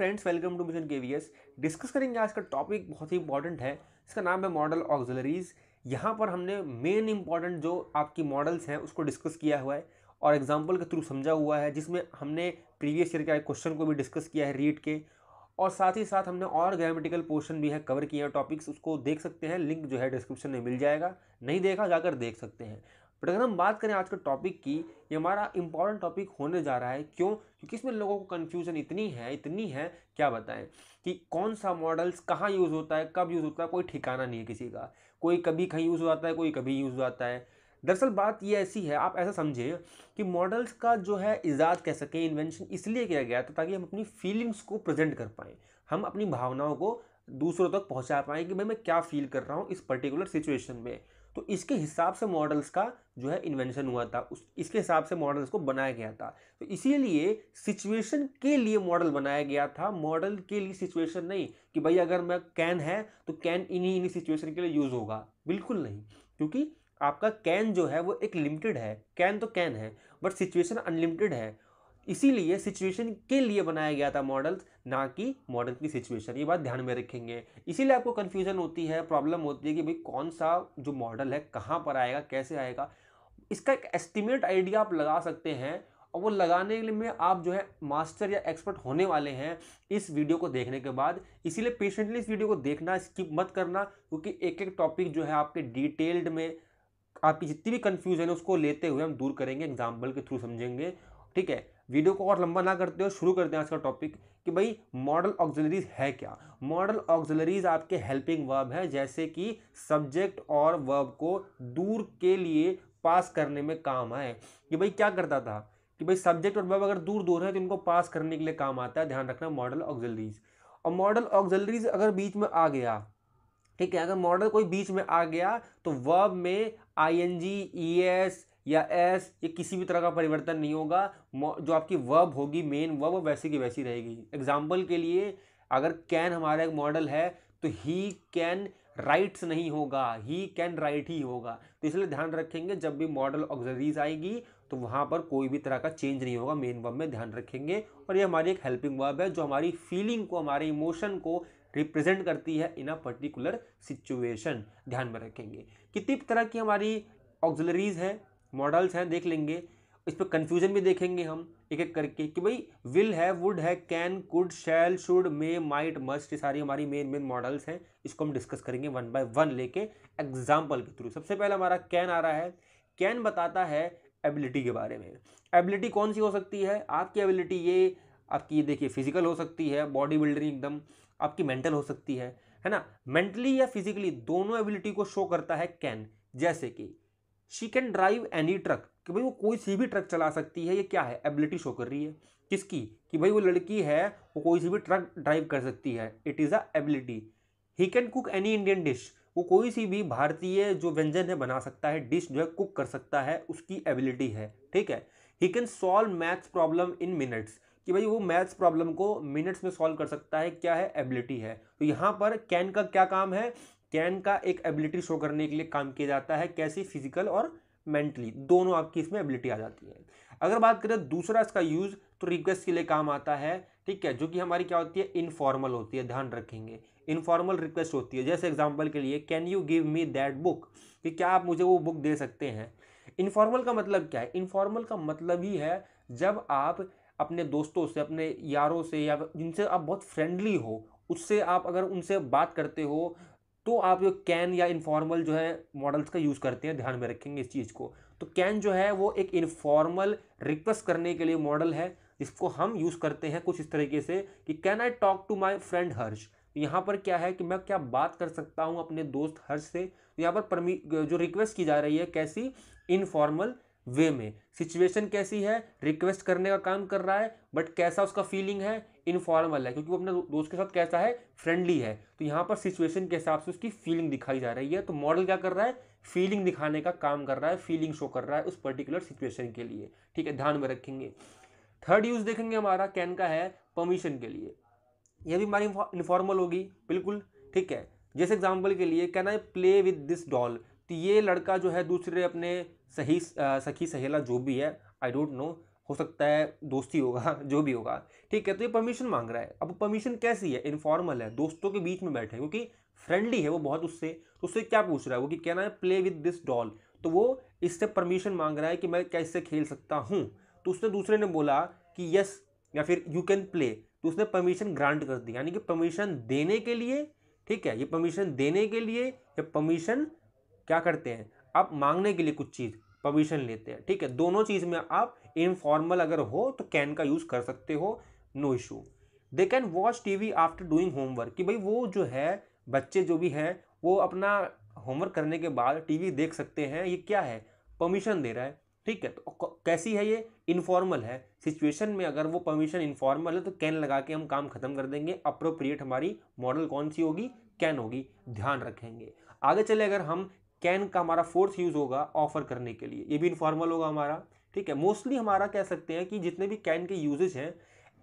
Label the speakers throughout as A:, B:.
A: friends welcome to mission के discuss करेंगे आज का टॉपिक बहुत ही इंपॉर्टेंट है इसका नाम है मॉडल ऑक्जलरीज यहाँ पर हमने मेन इंपॉर्टेंट जो आपकी मॉडल्स हैं उसको डिस्कस किया हुआ है और एग्जाम्पल के थ्रू समझा हुआ है जिसमें हमने प्रीवियस ईयर के क्वेश्चन को भी डिस्कस किया है रीड के और साथ ही साथ हमने और ग्रामेटिकल पोर्शन भी है कवर किए हैं टॉपिक्स उसको देख सकते हैं लिंक जो है डिस्क्रिप्शन में मिल जाएगा नहीं देखा जाकर देख सकते हैं बट अगर हम बात करें आज के टॉपिक की ये हमारा इंपॉर्टेंट टॉपिक होने जा रहा है क्यों क्योंकि इसमें लोगों को कन्फ्यूजन इतनी है इतनी है क्या बताएं कि कौन सा मॉडल्स कहाँ यूज़ होता है कब यूज़ होता है कोई ठिकाना नहीं है किसी का कोई कभी कहीं यूज़ हो जाता है कोई कभी यूज़ हो जाता है दरअसल बात ये ऐसी है आप ऐसा समझें कि मॉडल्स का जो है ईजाद कह सकें इन्वेंशन इसलिए किया गया था ताकि हम अपनी फीलिंग्स को प्रेजेंट कर पाएँ हम अपनी भावनाओं को दूसरों तक पहुंचा पाएँ कि भाई मैं क्या फ़ील कर रहा हूँ इस पर्टिकुलर सिचुएशन में तो इसके हिसाब से मॉडल्स का जो है इन्वेंशन हुआ था उस इसके हिसाब से मॉडल्स को बनाया गया था तो इसीलिए सिचुएशन के लिए मॉडल बनाया गया था मॉडल के लिए सिचुएशन नहीं कि भाई अगर मैं कैन है तो कैन इन्हीं इन्हीं सिचुएशन के लिए यूज़ होगा बिल्कुल नहीं क्योंकि आपका कैन जो है वो एक लिमिटेड है कैन तो कैन है बट सिचुएशन अनलिमिटेड है इसीलिए सिचुएशन के लिए बनाया गया था मॉडल ना कि मॉडल की सिचुएशन ये बात ध्यान में रखेंगे इसीलिए आपको कन्फ्यूजन होती है प्रॉब्लम होती है कि भाई कौन सा जो मॉडल है कहाँ पर आएगा कैसे आएगा इसका एक एस्टिमेट आइडिया आप लगा सकते हैं और वो लगाने के लिए में आप जो है मास्टर या एक्सपर्ट होने वाले हैं इस वीडियो को देखने के बाद इसीलिए पेशेंटली इस वीडियो को देखना स्किप मत करना क्योंकि एक एक टॉपिक जो है आपके डिटेल्ड में आपकी जितनी भी कन्फ्यूजन है उसको लेते हुए हम दूर करेंगे एग्जाम्पल के थ्रू समझेंगे ठीक है वीडियो को और लंबा ना करते हो शुरू करते हैं आज का टॉपिक कि भाई मॉडल ऑक्जिलरीज है क्या मॉडल ऑक्जिलरीज आपके हेल्पिंग वर्ब हैं जैसे कि सब्जेक्ट और वर्ब को दूर के लिए पास करने में काम आए कि भाई क्या करता था कि भाई सब्जेक्ट और वर्ब अगर दूर दूर है तो इनको पास करने के लिए काम आता है ध्यान रखना मॉडल ऑक्जिलरीज और मॉडल ऑक्जिलरीज अगर बीच में आ गया ठीक है अगर मॉडल कोई बीच में आ गया तो वर्ब में I N G E S या एस ये किसी भी तरह का परिवर्तन नहीं होगा जो आपकी वर्ब होगी मेन वर्ब वैसी की वैसी रहेगी एग्जाम्पल के लिए अगर कैन हमारा एक मॉडल है तो ही कैन राइट्स नहीं होगा ही कैन राइट ही होगा तो इसलिए ध्यान रखेंगे जब भी मॉडल ऑक्जरीज आएगी तो वहाँ पर कोई भी तरह का चेंज नहीं होगा मेन वर्ब में ध्यान रखेंगे और ये हमारी एक हेल्पिंग वर्ब है जो हमारी फीलिंग को हमारे इमोशन को रिप्रेजेंट करती है इन अ पर्टिकुलर सिचुएशन ध्यान में रखेंगे कितनी तरह की हमारी ऑक्जलरीज हैं मॉडल्स हैं देख लेंगे इस पर कन्फ्यूजन भी देखेंगे हम एक एक करके कि भाई विल है वुड है can could shall should may might must ये सारी हमारी मेन मेन मॉडल्स हैं इसको हम डिस्कस करेंगे वन बाय वन लेके एग्जाम्पल के थ्रू सबसे पहले हमारा कैन आ रहा है कैन बताता है एबिलिटी के बारे में एबिलिटी कौन सी हो सकती है आपकी एबिलिटी ये आपकी ये देखिए फिजिकल हो सकती है बॉडी बिल्डिंग एकदम आपकी मेंटल हो सकती है है ना मेंटली या फिजिकली दोनों एबिलिटी को शो करता है कैन जैसे कि she can drive any truck कि भाई वो कोई सी भी ट्रक चला सकती है ये क्या है एबिलिटी शो कर रही है किसकी कि भाई वो लड़की है वो कोई सी भी ट्रक ड्राइव कर सकती है it is a ability he can cook any Indian dish वो कोई सी भी भारतीय जो व्यंजन है बना सकता है डिश जो है कुक कर सकता है उसकी एबिलिटी है ठीक है he can solve maths problem in minutes कि भाई वो मैथ्स प्रॉब्लम को मिनट्स में सॉल्व कर सकता है क्या है एबिलिटी है तो यहाँ पर कैन का क्या काम है कैन का एक एबिलिटी शो करने के लिए काम किया जाता है कैसी फिजिकल और मेंटली दोनों आपकी इसमें एबिलिटी आ जाती है अगर बात करें दूसरा इसका यूज़ तो रिक्वेस्ट के लिए काम आता है ठीक है जो कि हमारी क्या होती है इनफॉर्मल होती है ध्यान रखेंगे इनफॉर्मल रिक्वेस्ट होती है जैसे एग्जाम्पल के लिए can you give me that book कि क्या आप मुझे वो बुक दे सकते हैं इनफॉर्मल का मतलब क्या है इनफॉर्मल का मतलब ही है जब आप अपने दोस्तों से अपने यारों से या जिनसे आप बहुत फ्रेंडली हो उससे आप अगर उनसे बात करते हो तो आप जो कैन या इनफॉर्मल जो है मॉडल्स का यूज़ करते हैं ध्यान में रखेंगे इस चीज़ को तो कैन जो है वो एक इनफॉर्मल रिक्वेस्ट करने के लिए मॉडल है जिसको हम यूज़ करते हैं कुछ इस तरीके से कि can I talk to my friend Harsh यहाँ पर क्या है कि मैं क्या बात कर सकता हूँ अपने दोस्त हर्ष से तो यहाँ पर परमी जो रिक्वेस्ट की जा रही है कैसी इनफॉर्मल वे में सिचुएशन कैसी है रिक्वेस्ट करने का काम कर रहा है बट कैसा उसका फीलिंग है इनफॉर्मल है क्योंकि वो अपने दोस्त के साथ कैसा है फ्रेंडली है तो यहाँ पर सिचुएशन के हिसाब से उसकी फीलिंग दिखाई जा रही है तो मॉडल क्या कर रहा है फीलिंग दिखाने का काम कर रहा है फीलिंग शो कर रहा है उस पर्टिकुलर सिचुएशन के लिए ठीक है ध्यान में रखेंगे थर्ड यूज़ देखेंगे हमारा कैन का है परमिशन के लिए यह भी हमारी इनफॉर्मल होगी बिल्कुल ठीक है जैसे एग्जाम्पल के लिए can I play with this doll तो ये लड़का जो है दूसरे अपने सही सखी सहेला जो भी है आई डोंट नो हो सकता है दोस्ती होगा जो भी होगा ठीक है तो ये परमिशन मांग रहा है अब परमिशन कैसी है इनफॉर्मल है दोस्तों के बीच में बैठे हैं क्योंकि फ्रेंडली है वो बहुत उससे तो उससे क्या पूछ रहा है वो कि कहना है प्ले विद दिस डॉल तो वो इससे परमिशन मांग रहा है कि मैं क्या इससे खेल सकता हूँ तो उसने दूसरे ने बोला कि यस या फिर यू कैन प्ले तो उसने परमिशन ग्रांट कर दी यानी कि परमिशन देने के लिए ठीक है ये परमिशन देने के लिए या परमिशन क्या करते हैं आप मांगने के लिए कुछ चीज़ परमिशन लेते हैं ठीक है दोनों चीज़ में आप इनफॉर्मल अगर हो तो कैन का यूज़ कर सकते हो no issue they can watch T V after doing homework कि भाई वो जो है बच्चे जो भी हैं वो अपना होमवर्क करने के बाद टीवी देख सकते हैं ये क्या है परमिशन दे रहा है ठीक है तो कैसी है ये इनफॉर्मल है सिचुएशन में अगर वो परमिशन इनफॉर्मल है तो कैन लगा के हम काम खत्म कर देंगे अप्रोप्रिएट हमारी मॉडल कौन सी होगी कैन होगी ध्यान रखेंगे आगे चले अगर हम कैन का हमारा फोर्थ यूज़ होगा ऑफर करने के लिए ये भी इनफॉर्मल होगा हमारा ठीक है मोस्टली हमारा कह सकते हैं कि जितने भी कैन के यूजेज हैं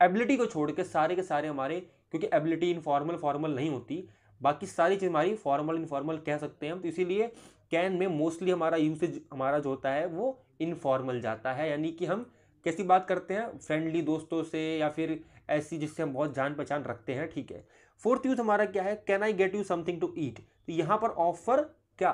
A: एबिलिटी को छोड़ के सारे के सारे हमारे क्योंकि एबिलिटी इनफॉर्मल फॉर्मल नहीं होती बाकी सारी चीज़ हमारी फॉर्मल इनफॉर्मल कह सकते हैं हम तो इसीलिए कैन में मोस्टली हमारा यूसेज हमारा जो होता है वो इनफॉर्मल जाता है यानी कि हम कैसी बात करते हैं फ्रेंडली दोस्तों से या फिर ऐसी जिससे हम बहुत जान पहचान रखते हैं ठीक है फोर्थ यूज हमारा क्या है can I get you something to eat तो यहाँ पर ऑफर क्या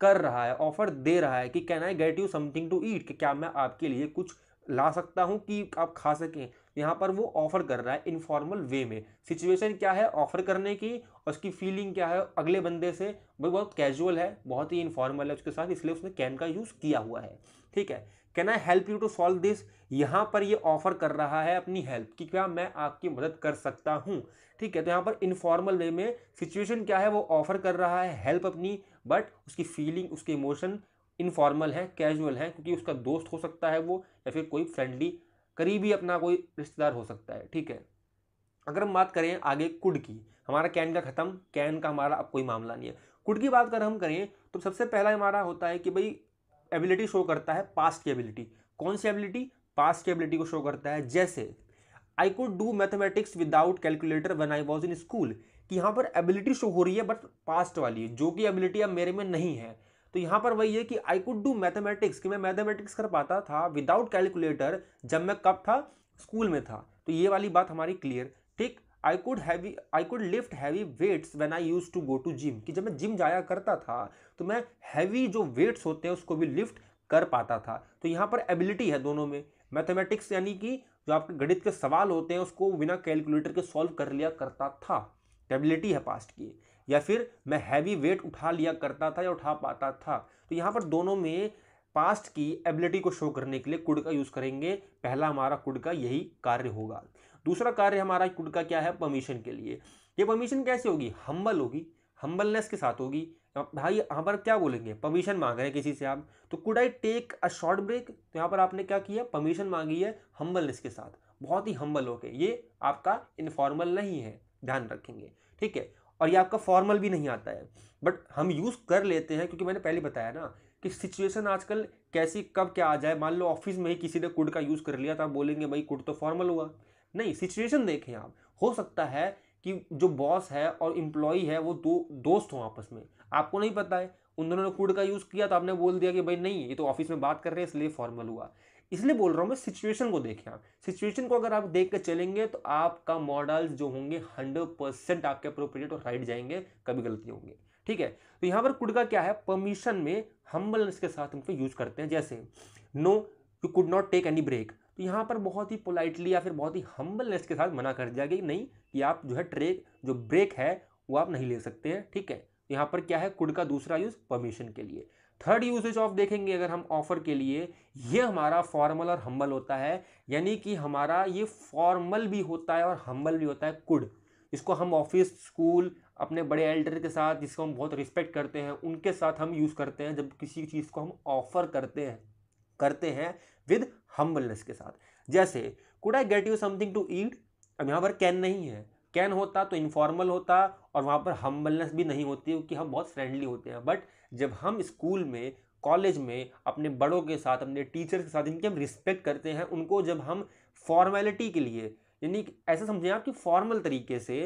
A: कर रहा है ऑफर दे रहा है कि can I get you something to eat कि क्या मैं आपके लिए कुछ ला सकता हूँ कि आप खा सकें यहाँ पर वो ऑफर कर रहा है इनफॉर्मल वे में सिचुएशन क्या है ऑफर करने की और उसकी फीलिंग क्या है अगले बंदे से भाई बहुत कैजुअल है बहुत ही इनफॉर्मल है उसके साथ इसलिए उसने कैन का यूज़ किया हुआ है ठीक है can I help you to solve this यहाँ पर ये ऑफर कर रहा है अपनी हेल्प कि क्या मैं आपकी मदद कर सकता हूँ ठीक है तो यहाँ पर इनफॉर्मल वे में सिचुएशन क्या है वो ऑफर कर रहा है हेल्प अपनी बट उसकी फीलिंग उसके इमोशन इनफॉर्मल है कैजुअल है क्योंकि उसका दोस्त हो सकता है वो या फिर कोई फ्रेंडली करीबी अपना कोई रिश्तेदार हो सकता है ठीक है अगर हम बात करें आगे कुड की हमारा कैन का ख़त्म कैन का हमारा अब कोई मामला नहीं है कुड की बात अगर हम करें तो सबसे पहला हमारा होता है कि भाई एबिलिटी शो करता है पास्ट की एबिलिटी कौन सी एबिलिटी पास्ट की एबिलिटी को शो करता है जैसे I could do mathematics without calculator when I was in school कि यहाँ पर एबिलिटी शो हो रही है बट पास्ट वाली जो कि एबिलिटी अब मेरे में नहीं है तो यहाँ पर वही है कि आई कुड डू मैथमेटिक्स कि मैं मैथमेटिक्स कर पाता था विदाउट कैलकुलेटर जब मैं कब था स्कूल में था तो ये वाली बात हमारी क्लियर ठीक I could heavy I could lift heavy weights when I use to go to gym कि जब मैं जिम जाया करता था तो मैं हैवी जो वेट्स होते हैं उसको भी लिफ्ट कर पाता था तो यहाँ पर एबिलिटी है दोनों में मैथमेटिक्स यानी कि जो आपके गणित के सवाल होते हैं उसको बिना कैलकुलेटर के सॉल्व कर लिया करता था स्टेबिलिटी है पास्ट की या फिर मैं हैवी वेट उठा लिया करता था या उठा पाता था तो यहाँ पर दोनों में पास्ट की एबिलिटी को शो करने के लिए कुड का यूज़ करेंगे पहला हमारा कुड का यही कार्य होगा दूसरा कार्य हमारा कुड का क्या है परमिशन के लिए ये परमिशन कैसे होगी हम्बल होगी हम्बलनेस के साथ होगी भाई यहाँ पर क्या बोलेंगे परमिशन मांग रहे हैं किसी से आप तो could I take a short break तो यहाँ पर आपने क्या किया परमिशन मांगी है हम्बलनेस के साथ बहुत ही हम्बल होके ये आपका इनफॉर्मल नहीं है ध्यान रखेंगे ठीक है और ये आपका फॉर्मल भी नहीं आता है बट हम यूज़ कर लेते हैं क्योंकि मैंने पहले बताया ना कि सिचुएशन आजकल कैसी कब क्या आ जाए मान लो ऑफिस में ही किसी ने कुड का यूज़ कर लिया तो आप बोलेंगे भाई कुड तो फॉर्मल हुआ नहीं सिचुएशन देखें आप हो सकता है कि जो बॉस है और इम्प्लॉई है वो दो दोस्त हों आपस में आपको नहीं पता है उन दोनों ने कुड का यूज़ किया तो आपने बोल दिया कि भाई नहीं ये तो ऑफिस में बात कर रहे हैं इसलिए फॉर्मल हुआ इसलिए बोल रहा हूँ मैं सिचुएशन को देखें आप सिचुएशन को अगर आप देख कर चलेंगे तो आपका मॉडल्स जो होंगे हंड्रेड परसेंट आपके अप्रोप्रिएट और राइट जाएंगे कभी गलती होंगे ठीक है तो यहाँ पर कुड का क्या है परमिशन में हम्बलनेस के साथ हम यूज करते हैं जैसे no you could not take any break तो यहाँ पर बहुत ही पोलाइटली या फिर बहुत ही हम्बलनेस के साथ मना कर दिया गया कि नहीं कि आप जो है ट्रेक जो ब्रेक है वो आप नहीं ले सकते हैं ठीक है यहाँ पर क्या है कुड का दूसरा यूज परमिशन के लिए थर्ड यूसेज ऑफ देखेंगे अगर हम ऑफर के लिए ये हमारा फॉर्मल और हम्बल होता है यानी कि हमारा ये फॉर्मल भी होता है और हम्बल भी होता है कुड इसको हम ऑफिस स्कूल अपने बड़े एल्डर के साथ जिसको हम बहुत रिस्पेक्ट करते हैं उनके साथ हम यूज़ करते हैं जब किसी चीज़ को हम ऑफर करते हैं करते हैं विद हम्बलनेस के साथ जैसे could I get you something to eat अब यहाँ पर कैन नहीं है कैन होता तो इनफॉर्मल होता और वहाँ पर हम्बलनेस भी नहीं होती क्योंकि हम बहुत फ्रेंडली होते हैं बट जब हम स्कूल में कॉलेज में अपने बड़ों के साथ अपने टीचर्स के साथ जिनकी हम रिस्पेक्ट करते हैं उनको जब हम फॉर्मेलिटी के लिए यानी ऐसा समझें आप कि फॉर्मल तरीके से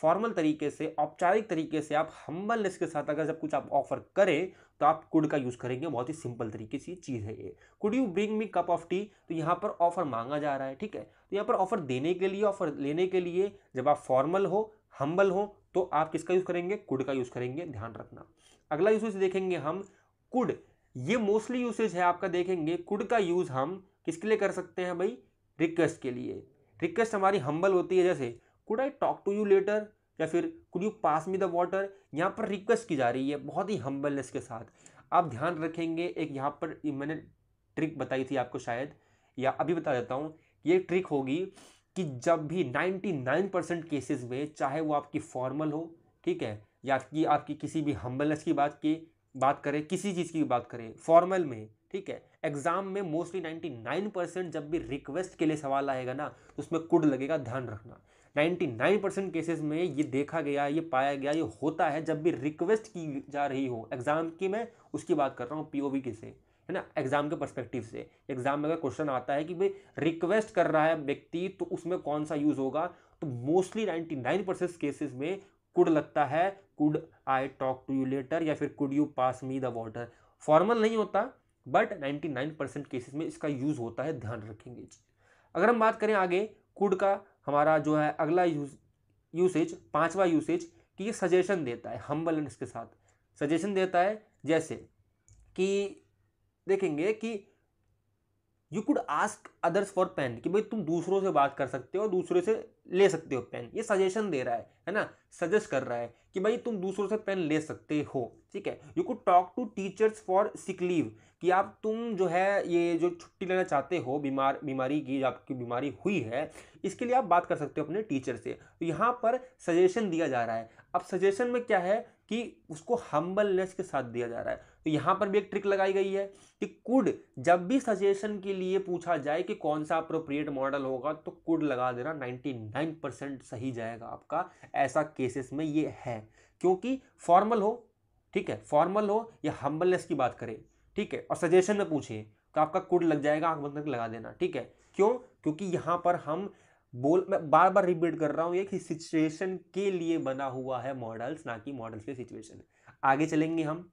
A: फॉर्मल तरीके से औपचारिक तरीके से आप हम्बलनेस के साथ अगर जब कुछ आप ऑफर करें तो आप कुड का यूज़ करेंगे बहुत ही सिंपल तरीके से चीज़ है ये could you bring me cup of tea तो यहाँ पर ऑफ़र मांगा जा रहा है ठीक है तो यहाँ पर ऑफ़र देने के लिए ऑफ़र लेने के लिए जब आप फॉर्मल हो हम्बल हो तो आप किसका यूज़ करेंगे कुड का यूज़ करेंगे ध्यान रखना अगला यूसेज देखेंगे हम कुड ये मोस्टली यूसेज है आपका देखेंगे कुड का यूज़ हम किसके लिए कर सकते हैं भाई रिक्वेस्ट के लिए रिक्वेस्ट हमारी हम्बल होती है जैसे could I talk to you later या फिर could you pass me the water यहाँ पर रिक्वेस्ट की जा रही है बहुत ही हम्बलनेस के साथ आप ध्यान रखेंगे एक यहाँ पर मैंने ट्रिक बताई थी आपको शायद या अभी बता देता हूँ ये ट्रिक होगी कि जब भी 99 परसेंट केसेज में चाहे वो आपकी फॉर्मल हो ठीक है या कि आपकी किसी भी हम्बलनेस की बात की बात करें किसी चीज़ की बात करें फॉर्मल में ठीक है एग्जाम में मोस्टली 99 परसेंट जब भी रिक्वेस्ट के लिए सवाल आएगा ना तो उसमें कुड लगेगा ध्यान रखना 99 परसेंट केसेज में ये देखा गया ये पाया गया ये होता है जब भी रिक्वेस्ट की जा रही हो एग्ज़ाम की मैं उसकी बात कर रहा हूँ पीओवी के से है ना एग्ज़ाम के पर्सपेक्टिव से एग्ज़ाम में अगर क्वेश्चन आता है कि भाई रिक्वेस्ट कर रहा है व्यक्ति तो उसमें कौन सा यूज़ होगा तो मोस्टली 99 परसेंट केसेस में कुड लगता है could I talk to you later या फिर could you pass me the water formal नहीं होता बट 99 परसेंट केसेस में इसका यूज़ होता है ध्यान रखेंगे अगर हम बात करें आगे कुड का हमारा जो है अगला यूज यूसेज पाँचवा यूसेज कि ये सजेशन देता है हम्बल इसके साथ सजेशन देता है जैसे कि देखेंगे कि you could ask others for pen कि भाई तुम दूसरों से बात कर सकते हो दूसरे से ले सकते हो पेन ये सजेशन दे रहा है है ना सजेस्ट कर रहा है कि भाई तुम दूसरों से पेन ले सकते हो ठीक है you could talk to teachers for sick leave कि आप तुम जो है ये जो छुट्टी लेना चाहते हो बीमार बीमारी की आपकी बीमारी हुई है इसके लिए आप बात कर सकते हो अपने टीचर से तो यहाँ पर सजेशन दिया जा रहा है अब सजेशन में क्या है कि उसको हम्बलनेस के साथ दिया जा रहा है तो यहां पर भी एक ट्रिक लगाई गई है कि कुड जब भी सजेशन के लिए पूछा जाए कि कौन सा अप्रोप्रिएट मॉडल होगा तो कुड लगा देना 99 परसेंट सही जाएगा आपका ऐसा केसेस में ये है क्योंकि फॉर्मल हो ठीक है फॉर्मल हो या हम्बलनेस की बात करें ठीक है और सजेशन में पूछे तो आपका कुड लग जाएगा आंख बंद लगा देना ठीक है क्यों क्योंकि यहां पर हम बोल मैं बार बार रिपीट कर रहा हूं ये कि सिचुएशन के लिए बना हुआ है मॉडल्स ना कि मॉडल्स के सिचुएशन आगे चलेंगे हम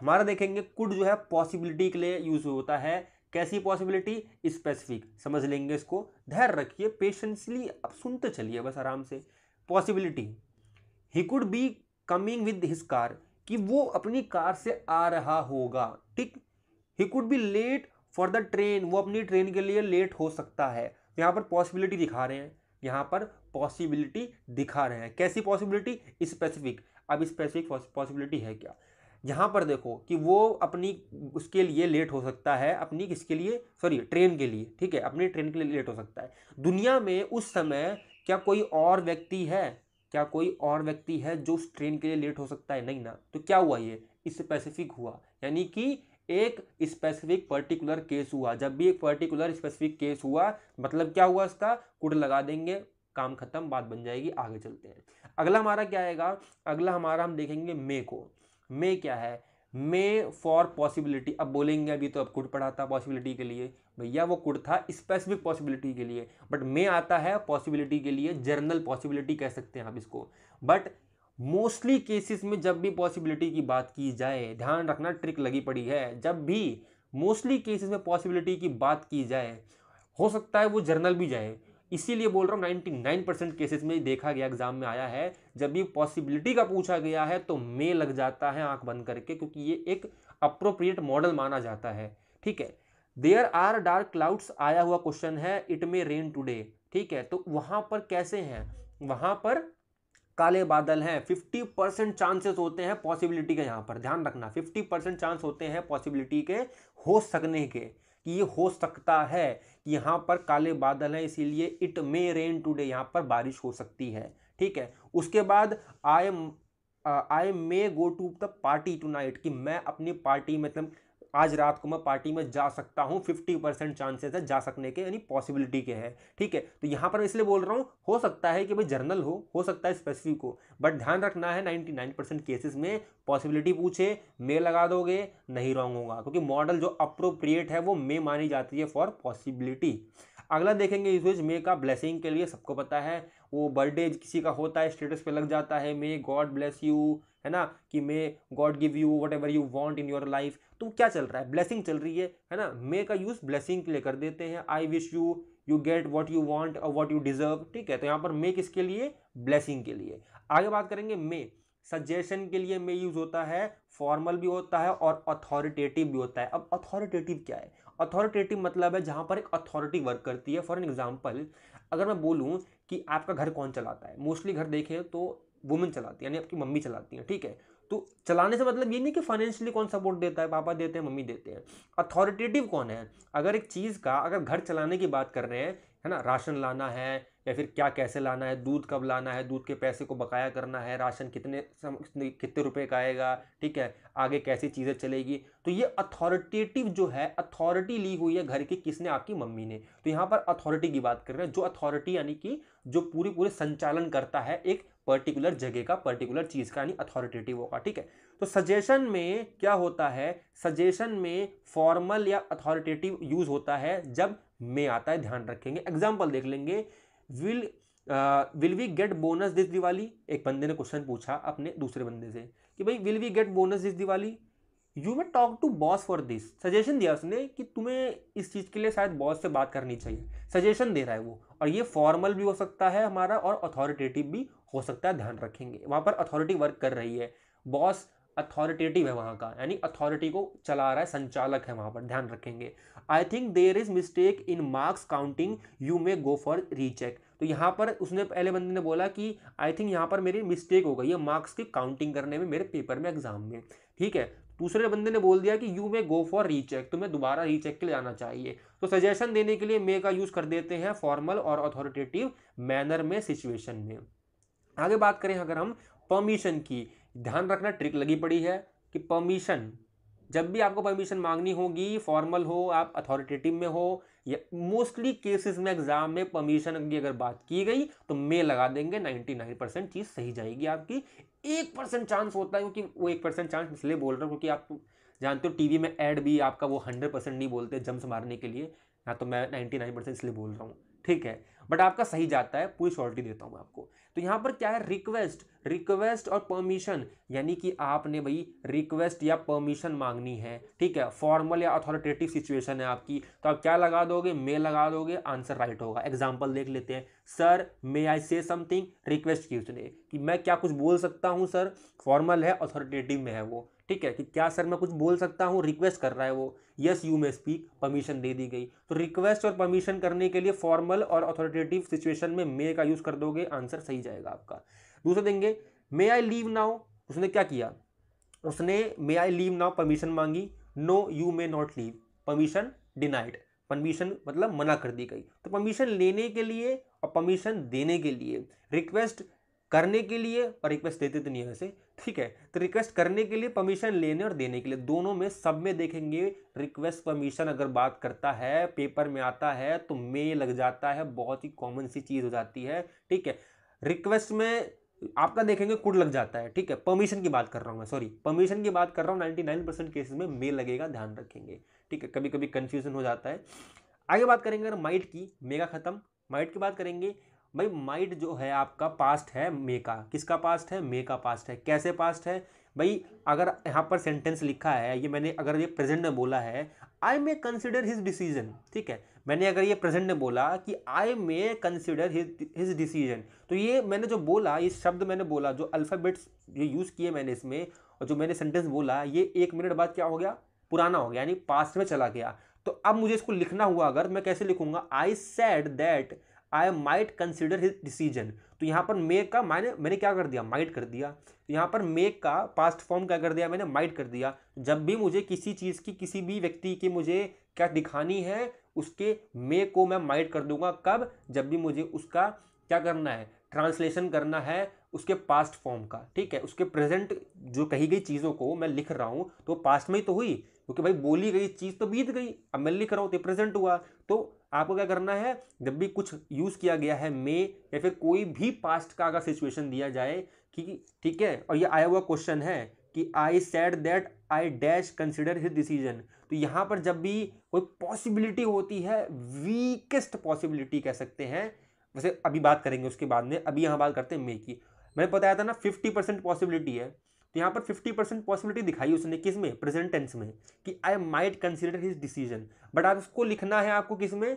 A: हमारा देखेंगे कुड जो है पॉसिबिलिटी के लिए यूज होता है कैसी पॉसिबिलिटी स्पेसिफिक समझ लेंगे इसको धैर्य रखिए पेशेंसली आप सुनते चलिए बस आराम से possibility he could be coming with his car कि वो अपनी कार से आ रहा होगा ठीक he could be late for the train वो अपनी ट्रेन के लिए लेट हो सकता है तो यहाँ पर पॉसिबिलिटी दिखा रहे हैं यहाँ पर पॉसिबिलिटी दिखा रहे हैं कैसी पॉसिबिलिटी स्पेसिफिक अब स्पेसिफिक पॉसिबिलिटी है क्या यहाँ पर देखो कि वो अपनी उसके लिए लेट हो सकता है अपनी किसके लिए सॉरी ट्रेन के लिए ठीक है अपनी ट्रेन के लिए लेट हो सकता है दुनिया में उस समय क्या कोई और व्यक्ति है क्या कोई और व्यक्ति है जो उस ट्रेन के लिए लेट हो सकता है नहीं ना तो क्या हुआ ये स्पेसिफिक हुआ यानी कि एक स्पेसिफिक पर्टिकुलर केस हुआ जब भी एक पर्टिकुलर स्पेसिफिक केस हुआ मतलब क्या हुआ इसका कुड लगा देंगे काम खत्म बात बन जाएगी आगे चलते हैं अगला हमारा क्या आएगा अगला हमारा हम देखेंगे मे को मे क्या है मे फॉर पॉसिबिलिटी अब बोलेंगे अभी तो अब कुड पढ़ा था पॉसिबिलिटी के लिए भैया वो कुड था स्पेसिफिक पॉसिबिलिटी के लिए बट मे आता है पॉसिबिलिटी के लिए जर्नल पॉसिबिलिटी कह सकते हैं आप इसको बट मोस्टली केसेस में जब भी पॉसिबिलिटी की बात की जाए ध्यान रखना ट्रिक लगी पड़ी है जब भी मोस्टली केसेस में पॉसिबिलिटी की बात की जाए हो सकता है वो जर्नल भी जाए इसीलिए बोल रहा हूँ 99 परसेंट केसेस में देखा गया एग्जाम में आया है जब भी पॉसिबिलिटी का पूछा गया है तो मे लग जाता है आंख बंद करके क्योंकि ये एक अप्रोप्रिएट मॉडल माना जाता है ठीक है देयर आर डार्क क्लाउड्स आया हुआ क्वेश्चन है इट मे रेन टूडे ठीक है तो वहाँ पर कैसे हैं वहाँ पर काले बादल हैं फिफ्टी परसेंट चांसेस होते हैं पॉसिबिलिटी के यहाँ पर ध्यान रखना फिफ्टी परसेंट चांस होते हैं पॉसिबिलिटी के हो सकने के कि ये हो सकता है कि यहाँ पर काले बादल हैं इसीलिए इट मे रेन टूडे यहाँ पर बारिश हो सकती है ठीक है उसके बाद I I may go to the party tonight कि मैं अपनी पार्टी मतलब आज रात को मैं पार्टी में जा सकता हूँ फिफ्टी परसेंट चांसेस है जा सकने के यानी पॉसिबिलिटी के है ठीक है तो यहाँ पर मैं इसलिए बोल रहा हूँ हो सकता है कि भाई जर्नल हो हो सकता है स्पेसिफिक हो बट ध्यान रखना है नाइन्टी नाइन परसेंट केसेस में पॉसिबिलिटी पूछे मे लगा दोगे नहीं रॉन्ग होगा क्योंकि मॉडल जो अप्रोप्रिएट है वो मे मानी जाती है फॉर पॉसिबिलिटी अगला देखेंगे यूसेज मे का ब्लेसिंग के लिए सबको पता है वो बर्थडे किसी का होता है स्टेटस पे लग जाता है मे गॉड ब्लेस यू है ना कि may God give you whatever you want in your life तो क्या चल रहा है ब्लेसिंग चल रही है है ना मे का यूज़ ब्लेसिंग के लिए कर देते हैं I wish you you get what you want और वॉट यू डिजर्व ठीक है तो यहाँ पर मे किसके लिए ब्लेसिंग के लिए आगे बात करेंगे मे सजेशन के लिए मे यूज़ होता है फॉर्मल भी होता है और अथॉरिटेटिव भी होता है अब अथॉरिटेटिव क्या है अथॉरिटेटिव मतलब है जहाँ पर एक अथॉरिटी वर्क करती है फॉर एन एग्जाम्पल अगर मैं बोलूँ कि आपका घर कौन चलाता है मोस्टली घर देखें तो वुमेन चलाती है यानी आपकी मम्मी चलाती है ठीक है तो चलाने से मतलब ये नहीं कि फाइनेंशियली कौन सपोर्ट देता है पापा देते हैं मम्मी देते हैं अथॉरिटेटिव कौन है अगर एक चीज़ का अगर घर चलाने की बात कर रहे हैं है ना राशन लाना है या फिर क्या कैसे लाना है दूध कब लाना है दूध के पैसे को बकाया करना है राशन कितने कितने रुपए का आएगा ठीक है आगे कैसी चीज़ें चलेगी तो ये अथॉरिटेटिव जो है अथॉरिटी ली हुई है घर की किसने आपकी मम्मी ने तो यहाँ पर अथॉरिटी की बात कर रहे हैं जो अथॉरिटी यानी कि जो पूरी पूरे संचालन करता है एक पर्टिकुलर जगह का पर्टिकुलर चीज़ का यानी अथॉरिटेटिव होगा ठीक है तो सजेशन में क्या होता है सजेशन में फॉर्मल या अथॉरिटेटिव यूज होता है जब में आता है ध्यान रखेंगे एग्जाम्पल देख लेंगे will will we get bonus this Diwali एक बंदे ने क्वेश्चन पूछा अपने दूसरे बंदे से कि भाई will we get bonus this Diwali you may talk to boss for this suggestion दिया उसने कि तुम्हें इस चीज़ के लिए शायद बॉस से बात करनी चाहिए सजेशन दे रहा है वो और ये फॉर्मल भी हो सकता है हमारा और अथॉरिटेटिव भी हो सकता है ध्यान रखेंगे वहाँ पर अथॉरिटी वर्क कर रही है बॉस अथॉरिटेटिव है वहाँ का यानी अथॉरिटी को चला रहा है संचालक है वहाँ पर ध्यान रखेंगे I think there is mistake in marks counting you may go for recheck तो यहाँ पर उसने पहले बंदे ने बोला कि आई थिंक यहाँ पर मेरी मिस्टेक हो गई है मार्क्स की काउंटिंग करने में मेरे पेपर में एग्जाम में ठीक है दूसरे बंदे ने बोल दिया कि you may go for recheck तुम्हें दोबारा रीचेक के लिए जाना चाहिए तो सजेशन देने के लिए मे का यूज़ कर देते हैं फॉर्मल और अथॉरिटेटिव मैनर में सिचुएशन में आगे बात करें अगर हम परमिशन की ध्यान रखना ट्रिक लगी पड़ी है कि परमिशन जब भी आपको परमिशन मांगनी होगी फॉर्मल हो आप अथॉरिटेटिव में हो मोस्टली केसेस में एग्जाम में परमिशन की अगर बात की गई तो मे लगा देंगे 99 परसेंट चीज़ सही जाएगी आपकी एक परसेंट चांस होता है क्योंकि वो एक परसेंट चांस इसलिए बोल रहा हूँ क्योंकि आप जानते हो टीवी में एड भी आपका वो हंड्रेड परसेंट नहीं बोलते जम्स मारने के लिए ना तो मैं नाइनटी नाइन परसेंट इसलिए बोल रहा हूँ ठीक है बट आपका सही जाता है पूरी शॉर्टी देता हूँ आपको तो यहाँ पर क्या है रिक्वेस्ट रिक्वेस्ट और परमिशन यानी कि आपने भाई रिक्वेस्ट या परमिशन मांगनी है ठीक है फॉर्मल या अथॉरिटेटिव सिचुएशन है आपकी तो आप क्या लगा दोगे मे लगा दोगे आंसर राइट होगा एग्जाम्पल देख लेते हैं सर मे आई से समथिंग रिक्वेस्ट की उसने कि मैं क्या कुछ बोल सकता हूँ सर फॉर्मल है अथॉरिटेटिव में है वो ठीक है कि क्या सर मैं कुछ बोल सकता हूँ रिक्वेस्ट कर रहा है वो yes you may speak permission दे दी गई तो रिक्वेस्ट और परमिशन करने के लिए फॉर्मल और अथॉरिटी इंटरप्रिटेटिव सिचुएशन में मे का यूज़ कर दोगे आंसर सही जाएगा आपका दूसरा देंगे मे आई लीव नाउ उसने क्या किया उसने may I leave now permission मांगी no you may not leave permission denied permission मतलब मना कर दी गई तो परमिशन लेने के लिए और परमिशन देने के लिए रिक्वेस्ट करने के लिए और रिक्वेस्ट देते तो नहीं वैसे ठीक है तो रिक्वेस्ट करने के लिए परमिशन लेने और देने के लिए दोनों में सब में देखेंगे रिक्वेस्ट परमिशन अगर बात करता है पेपर में आता है तो मे लग जाता है बहुत ही कॉमन सी चीज़ हो जाती है ठीक है रिक्वेस्ट में आपका देखेंगे कुड लग जाता है ठीक है परमिशन की बात कर रहा हूँ मैं सॉरी परमिशन की बात कर रहा हूँ नाइन्टी नाइन परसेंट केसेज में मे लगेगा ध्यान रखेंगे ठीक है कभी कभी कन्फ्यूजन हो जाता है आगे बात करेंगे अगर माइट की मेगा खत्म माइट की बात करेंगे भाई माइट जो है आपका पास्ट है मे का किसका पास्ट है मे का पास्ट है कैसे पास्ट है भाई अगर यहाँ पर सेंटेंस लिखा है ये मैंने अगर ये प्रेजेंट में बोला है I may consider his decision ठीक है मैंने अगर ये प्रेजेंट में बोला कि I may consider his decision तो ये मैंने जो बोला ये शब्द मैंने बोला जो अल्फ़ाबेट्स जो यूज़ किए मैंने इसमें और जो मैंने सेंटेंस बोला ये एक मिनट बाद क्या हो गया पुराना हो गया यानी पास्ट में चला गया तो अब मुझे इसको लिखना हुआ अगर मैं कैसे लिखूंगा I said that I might consider his decision तो यहाँ पर मेक का मैंने मैंने क्या कर दिया माइट कर दिया तो यहाँ पर मेक का पास्ट फॉर्म क्या कर दिया मैंने माइट कर दिया जब भी मुझे किसी चीज़ की किसी भी व्यक्ति की मुझे क्या दिखानी है उसके मे को मैं माइट कर दूंगा कब जब भी मुझे उसका क्या करना है ट्रांसलेशन करना है उसके पास्ट फॉर्म का ठीक है उसके प्रेजेंट जो कही गई चीज़ों को मैं लिख रहा हूँ तो पास्ट में ही तो हुई क्योंकि भाई बोली गई चीज़ तो बीत गई अब मैं लिख रहा हूँ तो प्रेजेंट हुआ तो आपको क्या करना है जब भी कुछ यूज़ किया गया है मे या फिर कोई भी पास्ट का अगर सिचुएशन दिया जाए कि ठीक है और ये आया हुआ क्वेश्चन है कि I said that I dash consider his decision तो यहाँ पर जब भी कोई पॉसिबिलिटी होती है वीकेस्ट पॉसिबिलिटी कह सकते हैं वैसे अभी बात करेंगे उसके बाद में अभी यहाँ बात करते हैं मे की मैंने बताया था ना फिफ्टी परसेंट पॉसिबिलिटी है तो यहाँ पर फिफ्टी परसेंट पॉसिबिलिटी दिखाई उसने किस में प्रेजेंट टेंस में कि I might consider his decision but आप उसको लिखना है आपको किस में